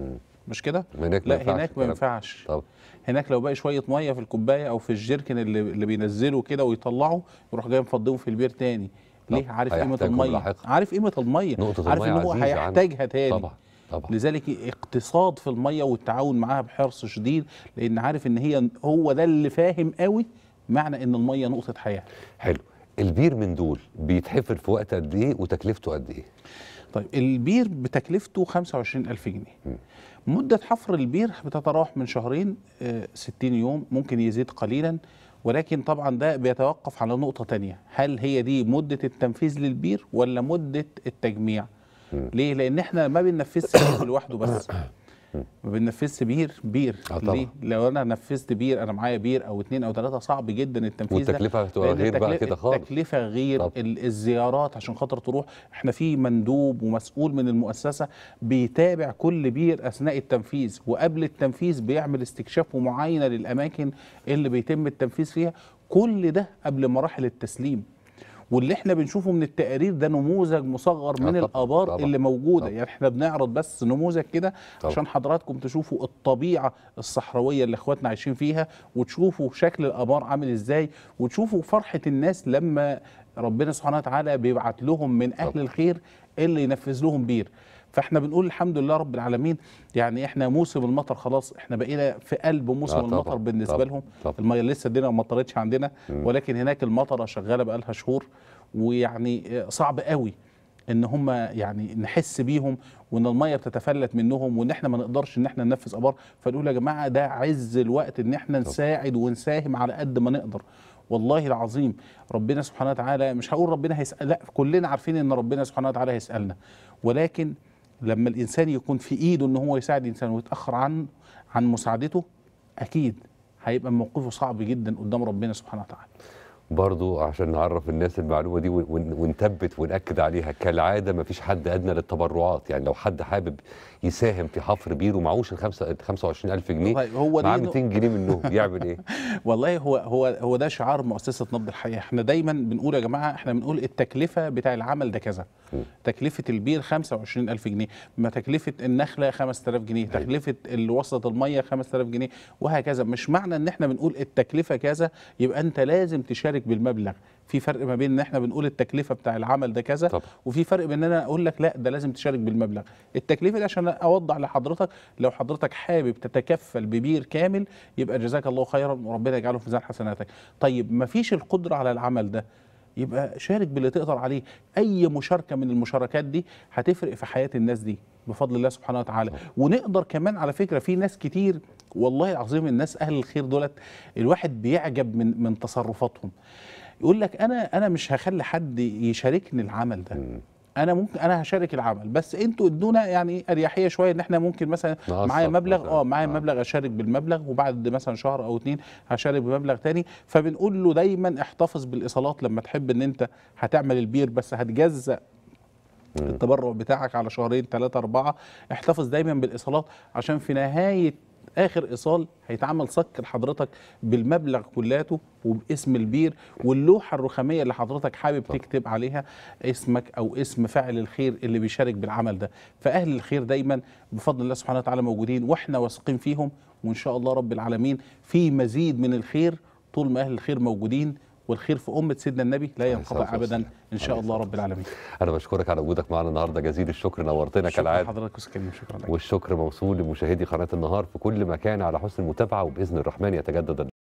مش كده؟ هناك لا هناك ما ينفعش طب. هناك لو باقي شويه ميه في الكوبايه او في الجيركن اللي, اللي بينزله كده ويطلعه يروح جاي مفضيهم في البير تاني ليه؟ عارف قيمه الميه عارف قيمه الميه عارف ان هو هيحتاجها تاني طبعا طبعا. لذلك اقتصاد في الميه والتعاون معاها بحرص شديد لان عارف ان هي هو ده اللي فاهم قوي معنى ان الميه نقطه حياه حلو البير من دول بيتحفر في وقت قد ايه وتكلفته قد ايه طيب البير بتكلفته 25000 جنيه م. مدة حفر البير بتتراوح من شهرين 60 آه، يوم ممكن يزيد قليلا ولكن طبعا ده بيتوقف على نقطة تانية هل هي دي مدة التنفيذ للبير ولا مدة التجميع ليه لان احنا ما بننفذش بير لوحده بس ما بننفذش بير بير آه، ليه؟ لو انا نفذت بير انا معايا بير او اثنين او ثلاثه صعب جدا التنفيذ والتكلفه هتبقى غير بقى كده خالص التكلفه غير طب. الزيارات عشان خاطر تروح احنا في مندوب ومسؤول من المؤسسه بيتابع كل بير اثناء التنفيذ وقبل التنفيذ بيعمل استكشاف ومعاينه للاماكن اللي بيتم التنفيذ فيها كل ده قبل مراحل التسليم واللي احنا بنشوفه من التقارير ده نموذج مصغر آه، من طبعًا الابار طبعا اللي موجوده طبعا يعني احنا بنعرض بس نموذج كده عشان حضراتكم تشوفوا الطبيعه الصحراويه اللي اخواتنا عايشين فيها وتشوفوا شكل الابار عامل ازاي وتشوفوا فرحه الناس لما ربنا سبحانه وتعالى بيبعت لهم من اهل الخير اللي ينفذ لهم بير فاحنا بنقول الحمد لله رب العالمين يعني احنا موسم المطر خلاص احنا بقينا في قلب موسم آه المطر طبعًا بالنسبه طبعًا لهم الميه لسه الدنيا ما مطرتش عندنا مم. ولكن هناك المطره شغاله بقى لها شهور ويعني صعب قوي ان هم يعني نحس بيهم وان الميه بتتفلت منهم وان احنا ما نقدرش ان احنا ننفذ ابار فنقول يا جماعه ده عز الوقت ان احنا نساعد ونساهم على قد ما نقدر والله العظيم ربنا سبحانه وتعالى مش هقول ربنا هيسال لا كلنا عارفين ان ربنا سبحانه وتعالى هيسالنا ولكن لما الانسان يكون في ايده ان هو يساعد انسان ويتاخر عن عن مساعدته اكيد هيبقى موقفه صعب جدا قدام ربنا سبحانه وتعالى برضو عشان نعرف الناس المعلومة دي ونثبت ونأكد عليها كالعادة ما فيش حد أدنى للتبرعات يعني لو حد حابب يساهم في حفر بير ومعوش ال 25000 جنيه طيب، هو معاه 200 جنيه منهم يعمل ايه؟ والله هو هو هو ده شعار مؤسسه نبض الحياه، احنا دايما بنقول يا جماعه احنا بنقول التكلفه بتاع العمل ده كذا. تكلفه البير 25000 جنيه، ما تكلفه النخله 5000 جنيه، أيوة. تكلفه وسط الميه 5000 جنيه وهكذا، مش معنى ان احنا بنقول التكلفه كذا يبقى انت لازم تشارك بالمبلغ، في فرق ما بين ان احنا بنقول التكلفه بتاع العمل ده كذا طبعا. وفي فرق بين ان انا اقول لك لا ده لازم تشارك بالمبلغ التكلفه دي عشان اوضح لحضرتك لو حضرتك حابب تتكفل ببير كامل يبقى جزاك الله خيرا وربنا يجعله في ميزان حسناتك طيب ما فيش القدره على العمل ده يبقى شارك باللي تقدر عليه اي مشاركه من المشاركات دي هتفرق في حياه الناس دي بفضل الله سبحانه وتعالى ونقدر كمان على فكره في ناس كتير والله العظيم الناس اهل الخير دولت الواحد بيعجب من من تصرفاتهم يقول لك انا انا مش هخلي حد يشاركني العمل ده انا ممكن انا هشارك العمل بس انتوا ادونا يعني اريحيه شويه ان احنا ممكن مثلا معايا مبلغ اه معايا نعم. مبلغ اشارك بالمبلغ وبعد مثلا شهر او اتنين هشارك بمبلغ تاني فبنقول له دايما احتفظ بالايصالات لما تحب ان انت هتعمل البير بس هتجزأ التبرع بتاعك على شهرين ثلاثة أربعة احتفظ دايما بالإيصالات عشان في نهاية اخر ايصال هيتعمل صك لحضرتك بالمبلغ كلاته وباسم البير واللوحه الرخاميه اللي حضرتك حابب طبعا. تكتب عليها اسمك او اسم فاعل الخير اللي بيشارك بالعمل ده فاهل الخير دايما بفضل الله سبحانه وتعالى موجودين واحنا واثقين فيهم وان شاء الله رب العالمين في مزيد من الخير طول ما اهل الخير موجودين والخير في أمة سيدنا النبي لا ينقطع أبدا إن شاء الله رب العالمين أنا بشكرك على وجودك معنا النهاردة جزيل الشكر نورتنا كالعادة حضرتك وسكريم شكرا لك والشكر موصول لمشاهدي قناة النهار في كل مكان على حسن المتابعة وبإذن الرحمن يتجدد